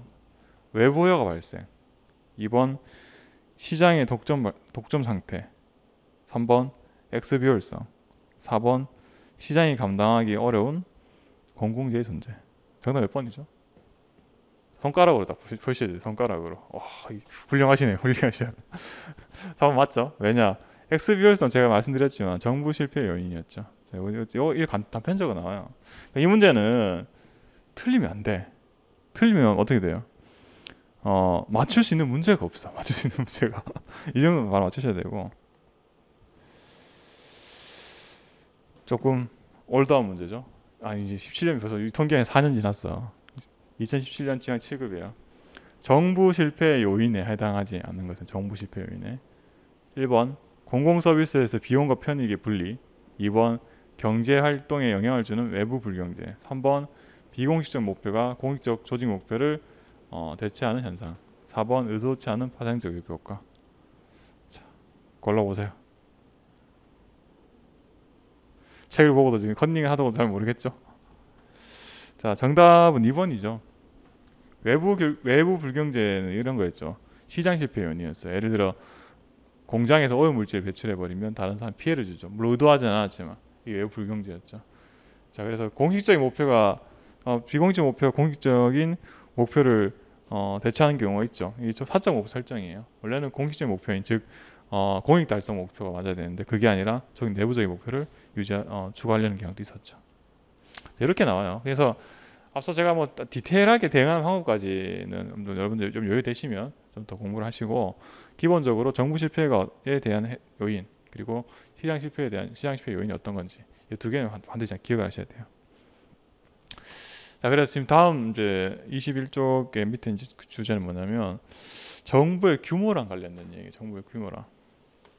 외부여가 발생 2번 시장의 독점, 독점 상태 3번 X 비율성 4번 시장이 감당하기 어려운 공공재의 존재. 정답 몇 번이죠? 손가락으로 딱 표시해 손가락으로. 와, 훌륭하시네. 훌륭하시네. 4번 [laughs] 맞죠? 왜냐? X 비율선 제가 말씀드렸지만 정부 실패 요인이었죠. 이 단편적으로 나와요. 이 문제는 틀리면 안 돼. 틀리면 어떻게 돼요? 어, 맞출 수 있는 문제가 없어. 맞출 수 있는 문제가. [laughs] 이 정도면 바로 맞추셔야 되고. 조금 올드한 문제죠. 아니 이제 17년이 벌써 유통기한이 4년 지났어. 2017년쯤 취급이에요. 정부 실패 요인에 해당하지 않는 것은 정부 실패 요인에 1번 공공 서비스에서 비용과 편익의 분리 2번 경제 활동에 영향을 주는 외부 불경제 3번 비공식적 목표가 공식적 조직 목표를 어, 대체하는 현상 4번 의도치 않은 파생적 효과 자 골라보세요 책을 보고도 지금 컨닝을 하다고 잘 모르겠죠. 자, 정답은 2번이죠. 외부 결, 외부 불경제는 이런 거였죠. 시장 실패 요인이었어요. 예를 들어 공장에서 오염 물질을 배출해 버리면 다른 사람 피해를 주죠. 물론 의도하지는 않았지만 이 외부 불경제였죠. 자, 그래서 공식적인 목표가 어, 비공식 목표 공식적인 목표를 어, 대체하는 경우가 있죠. 이게 4.5 설정이에요. 원래는 공식적인 목표인 즉 어, 공익 달성 목표가 맞아야 되는데 그게 아니라 저기 내부적인 목표를 유지 어, 추구하려는 경향도 있었죠. 이렇게 나와요. 그래서 앞서 제가 뭐 디테일하게 대응하는 방법까지는 좀 여러분들 좀 여유되시면 좀 더 공부를 하시고 기본적으로 정부 실패에 대한 요인 그리고 시장 실패에 대한 시장 실패 요인이 어떤 건지 이 두 개는 반드시 기억을 하셔야 돼요. 자 그래서 지금 다음 이제 21쪽의 밑에 이제 그 주제는 뭐냐면 정부의 규모랑 관련된 얘기, 정부의 규모랑.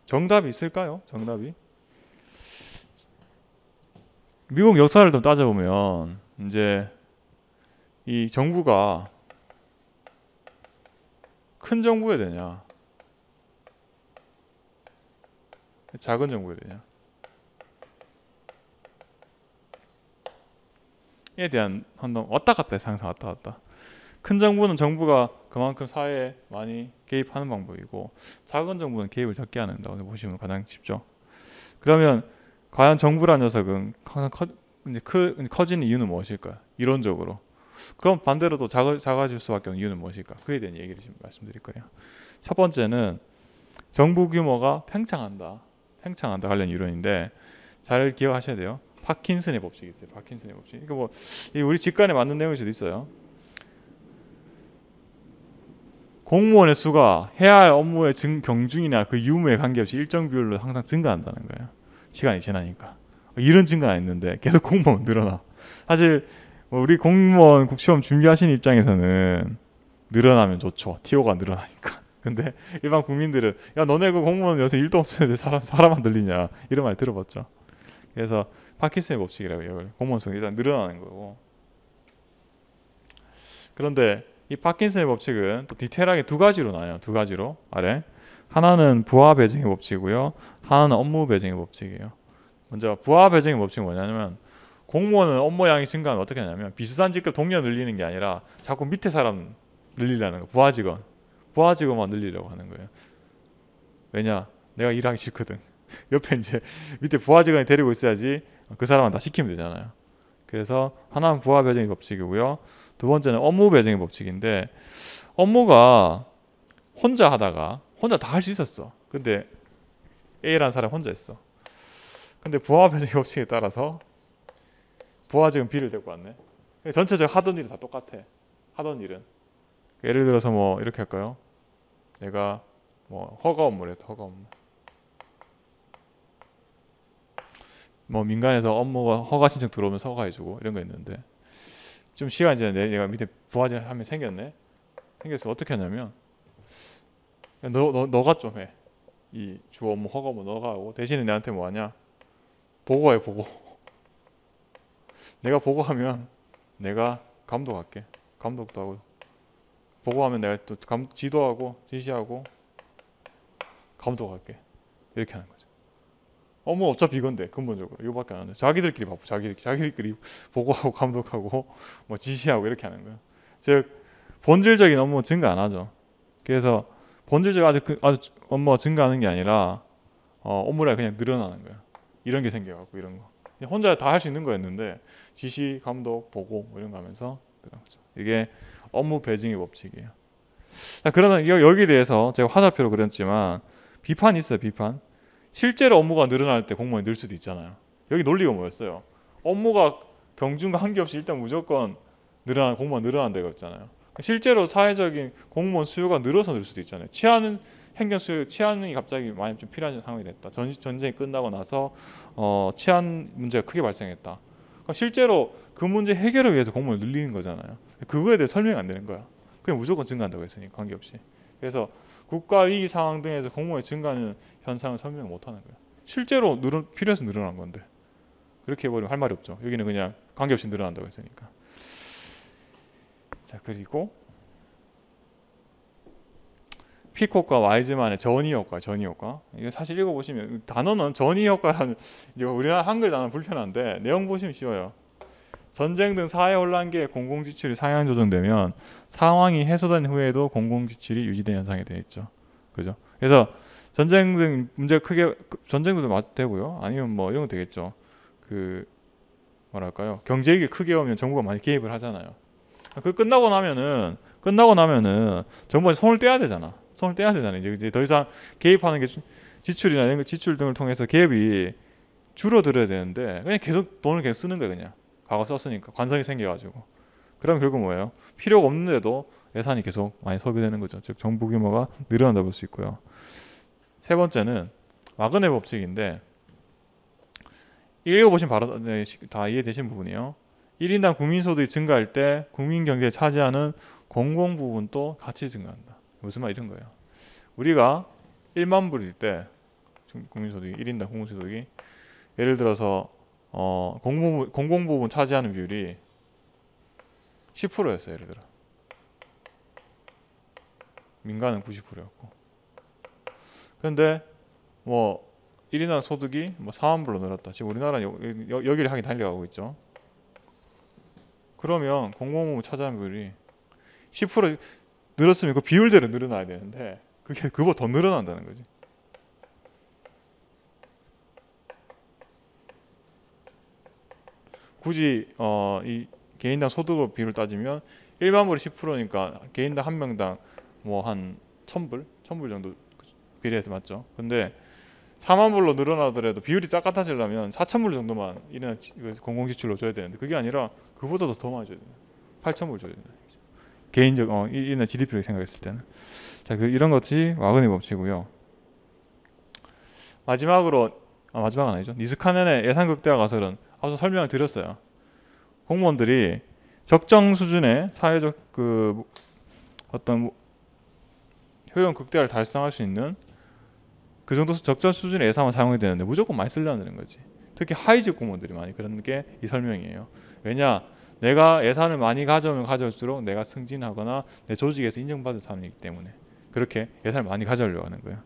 정답이 있을까요? 정답이? 미국 역사를 좀 따져보면 이제 이 정부가 큰 정부에 되냐 작은 정부에 되냐에 대한 한동 왔다 갔다 해상 왔다 갔다 큰 정부는 정부가 그만큼 사회에 많이 개입하는 방법이고 작은 정부는 개입을 적게 하는 다고 보시면 가장 쉽죠. 그러면 과연 정부란 녀석은 커, 이제 크, 커지는 이유는 무엇일까? 요 이론적으로. 그럼 반대로 도 작아, 작아질 수밖에 없는 이유는 무엇일까? 그에 대한 얘기를 지금 말씀드릴 거예요. 첫 번째는 정부 규모가 팽창한다. 팽창한다 관련 이론인데 잘 기억하셔야 돼요. 파킨슨의 법칙이 있어요. 파킨슨의 법칙. 이거 뭐 우리 직관에 맞는 내용일 수도 있어요. 공무원의 수가 해야 할 업무의 증, 경중이나 그 유무에 관계없이 일정 비율로 항상 증가한다는 거예요. 시간이 지나니까. 일은 증가 안 했는데 계속 공무원 늘어나. 사실 뭐 우리 공무원 국시험 준비하시는 입장에서는 늘어나면 좋죠. 티오가 늘어나니까. [laughs] 근데 일반 국민들은 야 너네 그 공무원 요새 일도 없으면 사람 사람만 늘리냐 이런 말 들어봤죠. 그래서 파키스탄의 법칙이라고 이걸 공무원 수는 일단 늘어나는 거고. 그런데 이 파킨슨의 법칙은 또 디테일하게 두 가지로 나뉘요두 가지로 아래 하나는 부하 배정의 법칙이고요. 하나는 업무 배정의 법칙이에요. 먼저 부하 배정의 법칙이 뭐냐면 공무원은 업무량이 증가하면 어떻게 하냐면 비슷한 직급 동료 늘리는 게 아니라 자꾸 밑에 사람 늘리려는 거 부하 직원 부하 직원만 늘리려고 하는 거예요. 왜냐 내가 일하기 싫거든. [laughs] 옆에 이제 밑에 부하 직원이 데리고 있어야지 그 사람은 다 시키면 되잖아요. 그래서 하나는 부하 배정의 법칙이고요. 두 번째는 업무 배정의 법칙인데 업무가 혼자 하다가 혼자 다 할 수 있었어. 근데 A라는 사람 이 혼자 있어. 근데 부하 배정의 법칙에 따라서 부하 지금 B를 데리고 왔네. 그러니까 전체적으로 하던 일은다 똑같아. 하던 일은 예를 들어서 뭐 이렇게 할까요? 내가 뭐 허가 업무래 허가 업무. 뭐 민간에서 업무가 허가 신청 들어오면 허가해주고 이런 거 있는데 좀 시간이 지났는데 얘가 밑에 부하전 하면 생겼네. 생겼어 어떻게 하냐면 너, 너, 너가 좀 해. 이 주어 업 허가 업 너가 하고 대신에 내한테 뭐 하냐? 보고해 보고. 내가 보고하면 내가 감독할게. 감독도 하고 보고하면 내가 또 감, 지도하고 지시하고 감독할게. 이렇게 하는 거야. 어머 뭐 어차피 이건데 근본적으로 이거밖에 안 하는 자기들끼리 바쁘 자기들끼리 자기들끼리 보고하고 [laughs] 감독하고 뭐 지시하고 이렇게 하는 거예요. 즉 본질적인 업무 증가 안 하죠. 그래서 본질적 아주 그, 아주 업무 증가하는 게 아니라 어, 업무량 그냥 늘어나는 거예요. 이런 게 생겨갖고 이런 거 혼자 다 할 수 있는 거였는데 지시 감독 보고 뭐 이런 거 하면서 그렇죠. 이게 업무 배증의 법칙이에요. 자, 그러나 여기에 대해서 제가 화살표로 그렸지만 비판이 있어요 비판 실제로 업무가 늘어날 때 공무원이 늘 수도 있잖아요. 여기 논리가 뭐였어요? 업무가 경준과 한계없이 일단 무조건 늘어난 공무원 늘어난 데가 했잖아요. 실제로 사회적인 공무원 수요가 늘어서 늘 수도 있잖아요. 취하는 행정 수요 치안이 갑자기 많이 좀 필요한 상황이 됐다. 전, 전쟁이 끝나고 나서 어, 치안 문제가 크게 발생했다. 그러니까 실제로 그 문제 해결을 위해서 공무원을 늘리는 거잖아요. 그거에 대해 설명이 안 되는 거야. 그냥 무조건 증가한다고 했으니 관계없이. 그래서 국가 위기 상황 등에서 공무원의 증가하는 현상을 설명 못하는 거예요. 실제로 늘어, 필요해서 늘어난 건데 그렇게 해버리면 할 말이 없죠. 여기는 그냥 관계없이 늘어난다고 했으니까. 자 그리고 피콕과 와이즈만의 전이효과, 전이효과. 이거 사실 읽어보시면 단어는 전이효과라는 이거 우리나라 한글 단어 불편한데 내용 보시면 쉬워요. 전쟁 등 사회 혼란기에 공공지출이 상향 조정되면 상황이 해소된 후에도 공공지출이 유지된 현상이 되어 있죠. 그죠? 그래서 전쟁 등 문제 크게 전쟁도 맞대고요. 아니면 뭐 이런 거 되겠죠. 그 뭐랄까요? 경제 위기 크게 오면 정부가 많이 개입을 하잖아요. 그 끝나고 나면은 끝나고 나면은 정부가 손을 떼야 되잖아. 손을 떼야 되잖아. 이제, 이제 더 이상 개입하는 게 지출이나 이런 거 지출 등을 통해서 개입이 줄어들어야 되는데 그냥 계속 돈을 계속 쓰는 거야 그냥. 과거 썼으니까 관성이 생겨가지고 그럼 결국 뭐예요? 필요가 없는데도 예산이 계속 많이 소비되는 거죠. 즉 정부 규모가 늘어난다 볼수 있고요. 세 번째는 와그네 법칙인데 읽어보신 바로 네, 다 이해되신 부분이요. 1인당 국민소득이 증가할 때 국민경제에 차지하는 공공 부분도 같이 증가한다. 무슨 말 이런 거예요. 우리가 1만 불일 때 국민소득이 1인당 공공소득이 예를 들어서 어, 공공, 공공 부분 차지하는 비율이 10%였어요, 예를 들어. 민간은 90%였고. 그런데 뭐 1인당 소득이 뭐 4만불로 늘었다. 지금 우리나라는 여, 여 기를 향해 달려가고 있죠. 그러면 공공부분 차지하는 비율이 10% 늘었으면 그 비율대로 늘어나야 되는데 그게 그거더 늘어난다는 거지. 굳이 어, 이 개인당 소득으로 비율 을 따지면 일반불이 10%니까 개인당 한 명당 뭐 한 천불, 천불 정도 비례해서 맞죠. 근데 4만 불로 늘어나더라도 비율이 짝같아지려면 4천 불 정도만 이런 그 공공지출로 줘야 되는데 그게 아니라 그보다도 더 많이 줘야 돼요. 8천 불 줘야 돼요. 개인적 어이런 g d p 를 생각했을 때는 자 그, 이런 것이 와그네 법칙이고요. 마지막으로 아, 마지막은 아니죠. 니스카넨의 예산 극대화 가설은 앞서 설명을 드렸어요. 공무원들이 적정 수준의 사회적 그 어떤 효용 극대화를 달성할 수 있는 그 정도 적절 수준의 예산만 사용해 되는데 무조건 많이 쓰려는 거지. 특히 하위직 공무원들이 많이 그런 게 이 설명이에요. 왜냐 내가 예산을 많이 가져오면 가져올수록 내가 승진하거나 내 조직에서 인정받을 사람이기 때문에 그렇게 예산을 많이 가져오려고 하는 거예요.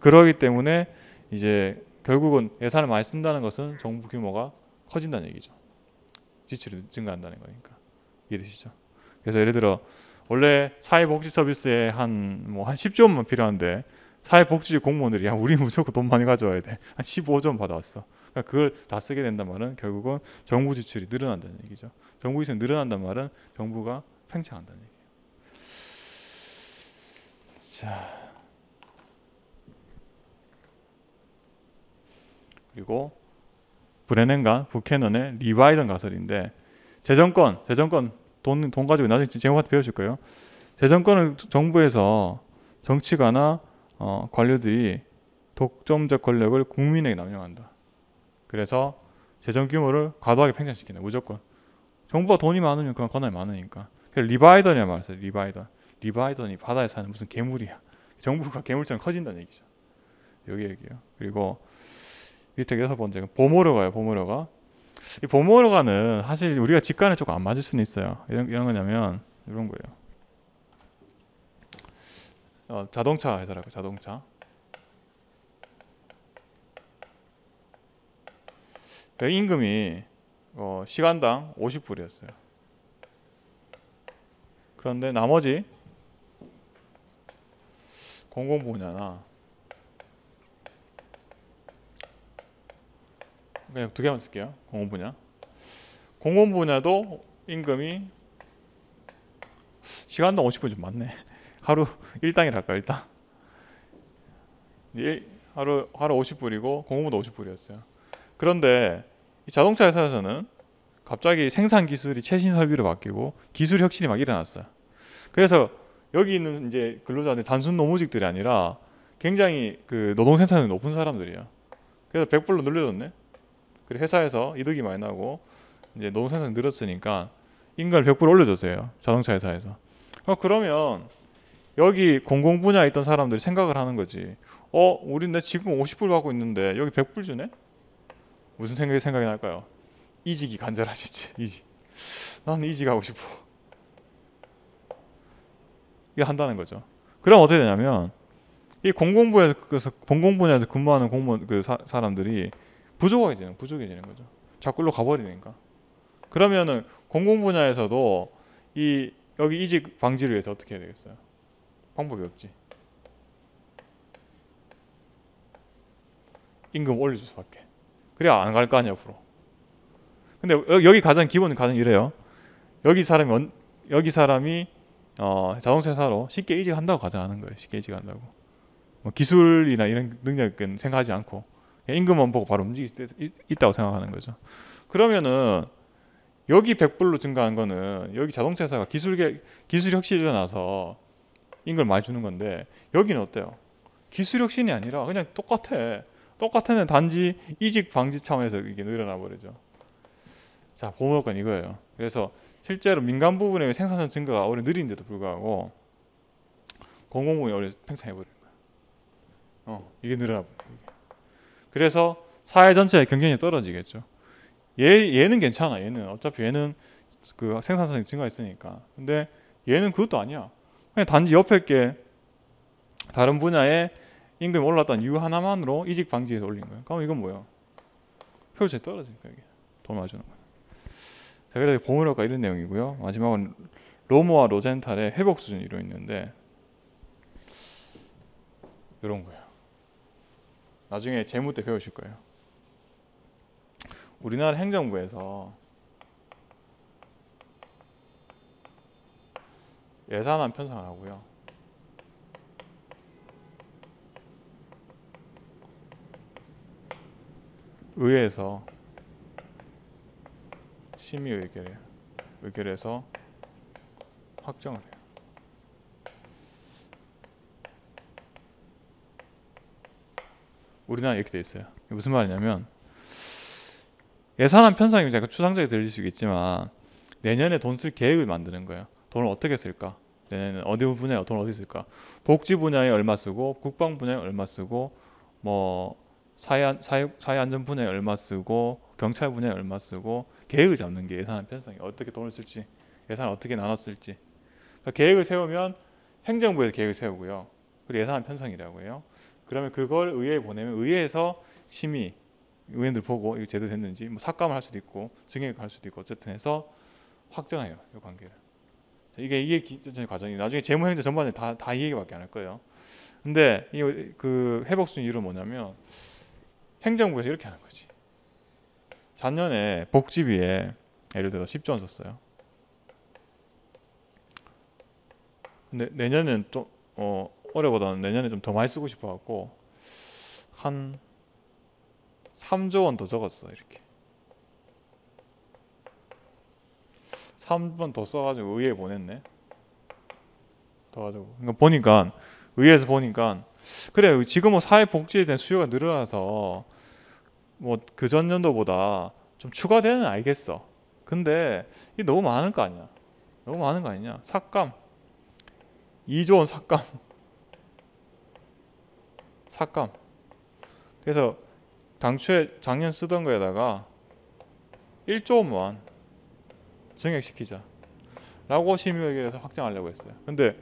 그러기 때문에 이제 결국은 예산을 많이 쓴다는 것은 정부 규모가 커진다는 얘기죠. 지출이 증가한다는 거니까 이해되시죠? 그래서 예를 들어 원래 사회복지 서비스에 한 뭐한 10조 만 필요한데 사회복지 공무원들이 야 우리 무조건 돈 많이 가져와야 돼한 15조 받아왔어. 그러니까 그걸 다 쓰게 된단 말은 결국은 정부 지출이 늘어난다는 얘기죠. 정부 지출이 늘어난단 말은 정부가 팽창한다는 얘기예요. 자 그리고 브레넨과 부캐넌의 리바이던 가설인데 재정권, 재정권 돈, 돈 가지고 나중에 재무한테 배워줄 거예요. 재정권을 정부에서 정치가나 어, 관료들이 독점적 권력을 국민에게 남용한다. 그래서 재정 규모를 과도하게 팽창시키는 무조건. 정부가 돈이 많으면 그만 권한이 많으니까. 그래서 리바이던이야 말했어요. 리바이던. 리바이던이 바다에 사는 무슨 괴물이야. 정부가 [laughs] 괴물처럼 커진다는 얘기죠. 여기 얘기예요. 그리고 밑에 여섯 번째 보모로가요보모로가이보모로가는 사실 우리가 직관에 조금 안 맞을 수는 있어요. 이런 이런 거냐면 이런 거예요. 어, 자동차 회사라고 자동차. 여기 임금이 어, 시간당 50불이었어요. 그런데 나머지 공공분야나 그냥 두 개만 쓸게요. 공원 분야. 공원 분야도 임금이 시간당 50분 좀 많네. [laughs] 하루 1당이랄까 일단 예, 하루 하루 50불이고 공업은 50불이었어요. 그런데 자동차 회사에서는 갑자기 생산 기술이 최신 설비로 바뀌고 기술 혁신이 막 일어났어요. 그래서 여기 있는 이제 근로자들 단순 노무직들이 아니라 굉장히 그 노동 생산이 높은 사람들이에요. 그래서 100불로 늘려줬네. 그리고 회사에서 이득이 많이 나고 이제 노무 생산 늘었으니까 인건을 100% 올려줬어요. 자동차 회사에서. 어, 그러면 여기 공공 분야에 있던 사람들이 생각을 하는 거지. 어, 우리내 지금 50불 받고 있는데 여기 100불 주네? 무슨 생각이 생각이 날까요? 이직이 간절하시지. [laughs] 이직. 나는 이직하고 싶어. 이거 한다는 거죠. 그럼 어떻게 되냐면 이 공공 분야에서 공공 분야에서 근무하는 공무원 그 사, 사람들이 부족하게 되는 부족이 되는 거죠. 자꾸로 가버리니까. 그러면은 공공 분야에서도 이 여기 이직 방지를 위해서 어떻게 해야 되겠어요? 방법이 없지. 임금 올려줄 수밖에. 그래야 안 갈 거 아니야 앞으로. 근데 여기 가장 기본 가장 이래요. 여기 사람이 여기 사람이 어, 자동차 회사로 쉽게 이직한다고 가정하는 거예요. 쉽게 이직한다고. 뭐 기술이나 이런 능력은 생각하지 않고 임금만 보고 바로 움직일 수 있다고 생각하는 거죠. 그러면은 여기 100불로 증가한 거는 여기 자동차 회사가 기술계 기술 혁신이 일어서 임금을 많이 주는 건데 여기는 어때요? 기술 혁신이 아니라 그냥 똑같아. 똑같은 단지 이직 방지 차원에서 이게 늘어나 버리죠. 자, 보호권 이거예요. 그래서 실제로 민간 부분의 생산성 증가가 오히 느린데도 불구하고 공공부문이 오히 팽창해 버리거예 어, 이게 늘어나 버려 그래서 사회 전체의 경쟁이 떨어지겠죠. 얘 얘는 괜찮아. 얘는 어차피 얘는 그 생산성이 증가했으니까. 근데 얘는 그것도 아니야. 그냥 단지 옆에 게 다른 분야에 임금이 올랐던 이유 하나만으로 이직 방지해서 올린 거예요. 그럼 이건 뭐야? 효율이 떨어지니까 이돈 맞추는 거예요. 자, 그래서 보물효과 이런 내용이고요. 마지막은 로모와 로젠탈의 회복 수준 이로 있는데 이런 거예요. 나중에 재무 때 배우실 거예요. 우리나라 행정부에서 예산안 편성을 하고요. 의회에서 심의 의결해 의결해서 확정을 해요. 우리나라 이렇게 돼 있어요. 무슨 말이냐면 예산안 편성입니다. 그 추상적이 들릴 수 있겠지만 내년에 돈 쓸 계획을 만드는 거예요. 돈을 어떻게 쓸까? 내년에 어디 분야에 돈 어디 쓸까? 복지 분야에 얼마 쓰고 국방 분야에 얼마 쓰고 뭐 사회, 사회, 사회 안전 분야에 얼마 쓰고 경찰 분야에 얼마 쓰고 계획을 잡는 게 예산안 편성이 어떻게 돈을 쓸지 예산 어떻게 나눠 쓸지 그러니까 계획을 세우면 행정부에서 계획을 세우고요. 그리고 예산안 편성이라고 해요. 그러면 그걸 의회에 보내면 의회에서 심의 의원들 보고 이거 제대로 됐는지 뭐 삭감을 할 수도 있고 증액을 할 수도 있고 어쨌든 해서 확정해요 이 관계를 자, 이게 이게 전체 과정이 나중에 재무행정 전반에 다다 이 얘기밖에 안 할 거예요 근데 이그 회복 순위 이유는 뭐냐면 행정부에서 이렇게 하는 거지 작년에 복지비에 예를 들어 10조 원 썼어요 근데 내년은 좀어 올해보다는 내년에 좀 더 많이 쓰고 싶어 갖고 한 3조 원 더 적었어 이렇게 3번 더 써가지고 의회에 보냈네 더가지고 그러니까 보니까 의회에서 보니까 그래 지금 뭐 사회복지에 대한 수요가 늘어나서 뭐 그 전년도보다 좀 추가되는 알겠어 근데 이게 너무 많은 거 아니야 너무 많은 거 아니냐 삭감 2조 원 삭감 삭감. 그래서 당초에 작년 쓰던 거에다가 1조 원만 증액시키자. 라고 심의회에서 확정하려고 했어요. 근데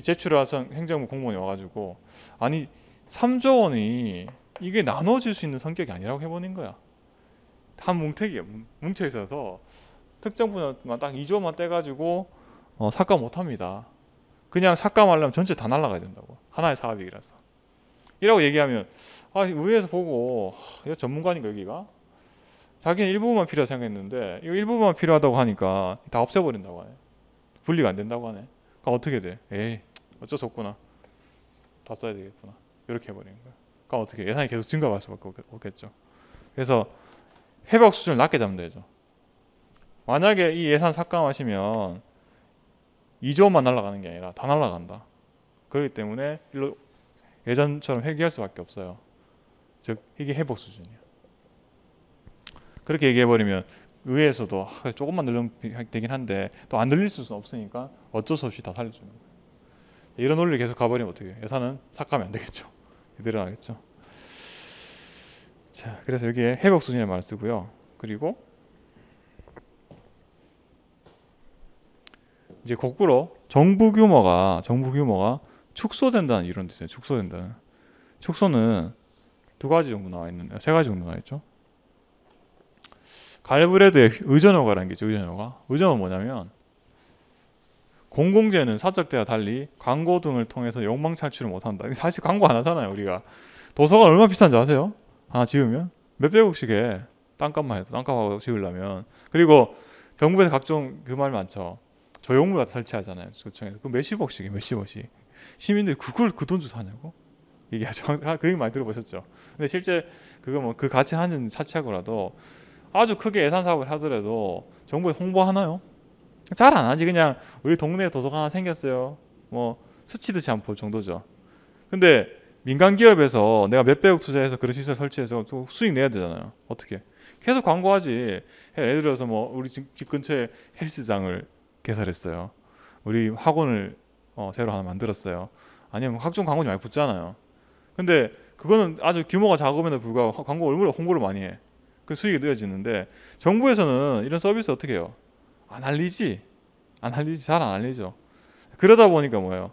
제출하신 행정부 공무원이 와가지고 아니 3조 원이 이게 나눠질 수 있는 성격이 아니라고 해버린 거야. 한 뭉태기에 뭉쳐 있어서 특정 분야만 딱 2조만 원 떼가지고 어, 삭감 못합니다. 그냥 삭감하려면 전체 다 날라가야 된다고 하나의 사업이라서 이라고 얘기하면 아, 의에서 보고 하, 전문가니까 여기가 자기는 일부분만 필요하다 고 생각했는데 이 일부분만 필요하다고 하니까 다 없애버린다고 하네. 분리가 안 된다고 하네. 그러니까 어떻게 돼? 에이 어쩔 수 없구나. 다 써야 되겠구나. 이렇게 해버리는 거야. 그러니까 어떻게 예산이 계속 증가할 수밖에 없겠죠. 그래서 회복 수준을 낮게 잡으면 되죠. 만약에 이 예산 삭감하시면 2조만 날아가는 게 아니라 다 날아간다. 그렇기 때문에 일로 예전처럼 회귀할 수밖에 없어요. 즉 이게 회복 수준이요 그렇게 얘기해 버리면 의회에서도 아, 조금만 늘리면 되긴 한데 또 안 늘릴 수는 없으니까 어쩔 수 없이 다 살려주는 거예요. 이런 논리 계속 가버리면 어떻게 해요? 예산은 삭감이 안 되겠죠. 늘어나겠죠. [laughs] 자, 그래서 여기에 회복 수준의 말을 쓰고요. 그리고 이제 거꾸로 정부 규모가 정부 규모가 축소된다는 이런 뜻이에요. 축소된다는. 축소는 두 가지 정도 나와 있는데 세 가지 정도 나와 있죠. 갈브레드의 의전어가라는 게 있죠. 의전어가. 의전어는 뭐냐면 공공재는 사적대와 달리 광고 등을 통해서 욕망 창출을 못한다. 사실 광고 안 하잖아요. 우리가 도서관 얼마 비싼지 아세요? 하나 지으면 몇백억씩에 땅값만 해도 땅값하고 지으려면 그리고 정부에서 각종 그 말 많죠. 조형물 같 설치하잖아요. 소청에서그 몇십억씩이 몇십억씩 시민들이 그걸 그돈 주고 사냐고 얘기하죠. [laughs] 아, 그 얘기 많이 들어보셨죠. 근데 실제 그거 뭐그 가치 하는 차치하고라도 아주 크게 예산 사업을 하더라도 정부에 홍보하나요? 잘 안 하지 그냥 우리 동네에 도서관 하나 생겼어요. 뭐 스치듯이 안 볼 정도죠. 근데 민간 기업에서 내가 몇 백억 투자해서 그런 시설 설치해서 또 수익 내야 되잖아요. 어떻게? 계속 광고하지. 예를 들어서 뭐 우리 집 근처에 헬스장을 개설했어요. 우리 학원을 어, 새로 하나 만들었어요. 아니면 각종 광고 많이 붙잖아요. 근데 그거는 아주 규모가 작음에도 불구하고 광고 얼마나 홍보를 많이 해. 그 수익이 늘어지는데 정부에서는 이런 서비스 어떻게 해요? 안 알리지? 안 알리지? 잘 안 알리죠. 그러다 보니까 뭐예요?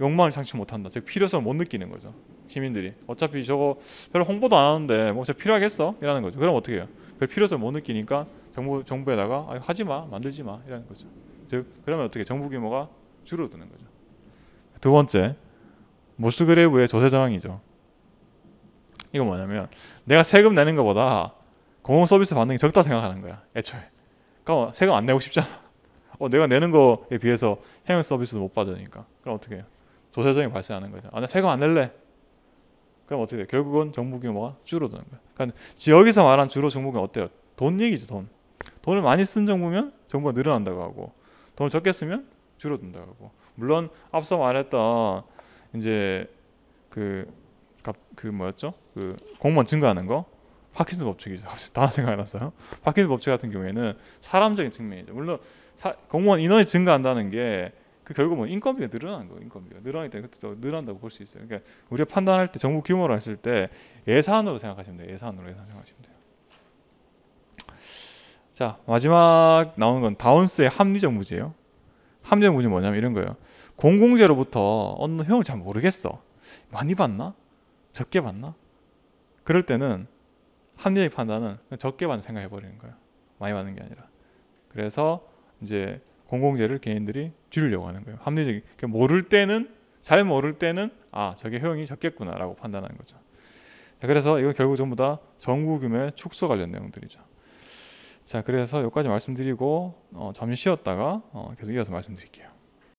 욕망을 창출 못한다. 즉 필요성을 못 느끼는 거죠. 시민들이 어차피 저거 별로 홍보도 안 하는데 뭐제 필요하겠어? 이라는 거죠. 그럼 어떻게 해요? 별 필요성을 못 느끼니까 정부 정부에다가 아, 하지 마 만들지 마 이라는 거죠. 즉 그러면 어떻게 정부 규모가 줄어드는 거죠. 두 번째, 모스 그레브의 조세 저항이죠. 이건 뭐냐면 내가 세금 내는 것보다 공공 서비스 받는 게 적다 생각하는 거야. 애초에. 그러니까 세금 안 내고 싶잖아. 어, 내가 내는 거에 비해서 해외 서비스도 못 받으니까. 그럼 어떻게 해요? 조세적이 발생하는 거죠. 아, 나 세금 안 낼래. 그럼 어떻게 돼요? 결국은 정부 규모가 줄어드는 거예요. 그러니까 지역에서 말한 주로 정부가 어때요? 돈 얘기죠, 돈. 돈을 많이 쓴 정부면 정부가 늘어난다고 하고 돈을 적게 쓰면 줄어든다고. 물론 앞서 말했던 이제 그, 그 뭐였죠? 그 공무원 증가하는 거 파킨슨 법칙이죠. 갑자기 단 생각났어요. 파킨슨 법칙 같은 경우에는 사람적인 측면이죠. 물론 사, 공무원 인원이 증가한다는 게 그 결국 뭐 인건비가 늘어나는 거예요. 인건비가 늘어나니까 그것도 늘어난다고 볼 수 있어요. 그러니까 우리가 판단할 때 정부 규모로 했을 때 예산으로 생각하시면 돼요. 예산으로 예산 생각하시면 돼요. 자 마지막 나오는 건 다운스의 합리적 무지예요 합리적 문이 뭐냐면 이런 거예요. 공공재로부터 어느 형을 잘 모르겠어. 많이 봤나? 적게 봤나? 그럴 때는 합리적 판단은 적게 받는 생각해 버리는 거예요. 많이 받는 게 아니라. 그래서 이제 공공재를 개인들이 줄이려고 하는 거예요. 합리적 그러니까 모를 때는 잘 모를 때는 아 저게 효용이 적겠구나라고 판단하는 거죠. 자, 그래서 이건 결국 전부 다 정부 규의 축소 관련 내용들이죠. 자 그래서 여기까지 말씀드리고 어, 잠시 쉬었다가 어, 계속 이어서 말씀드릴게요.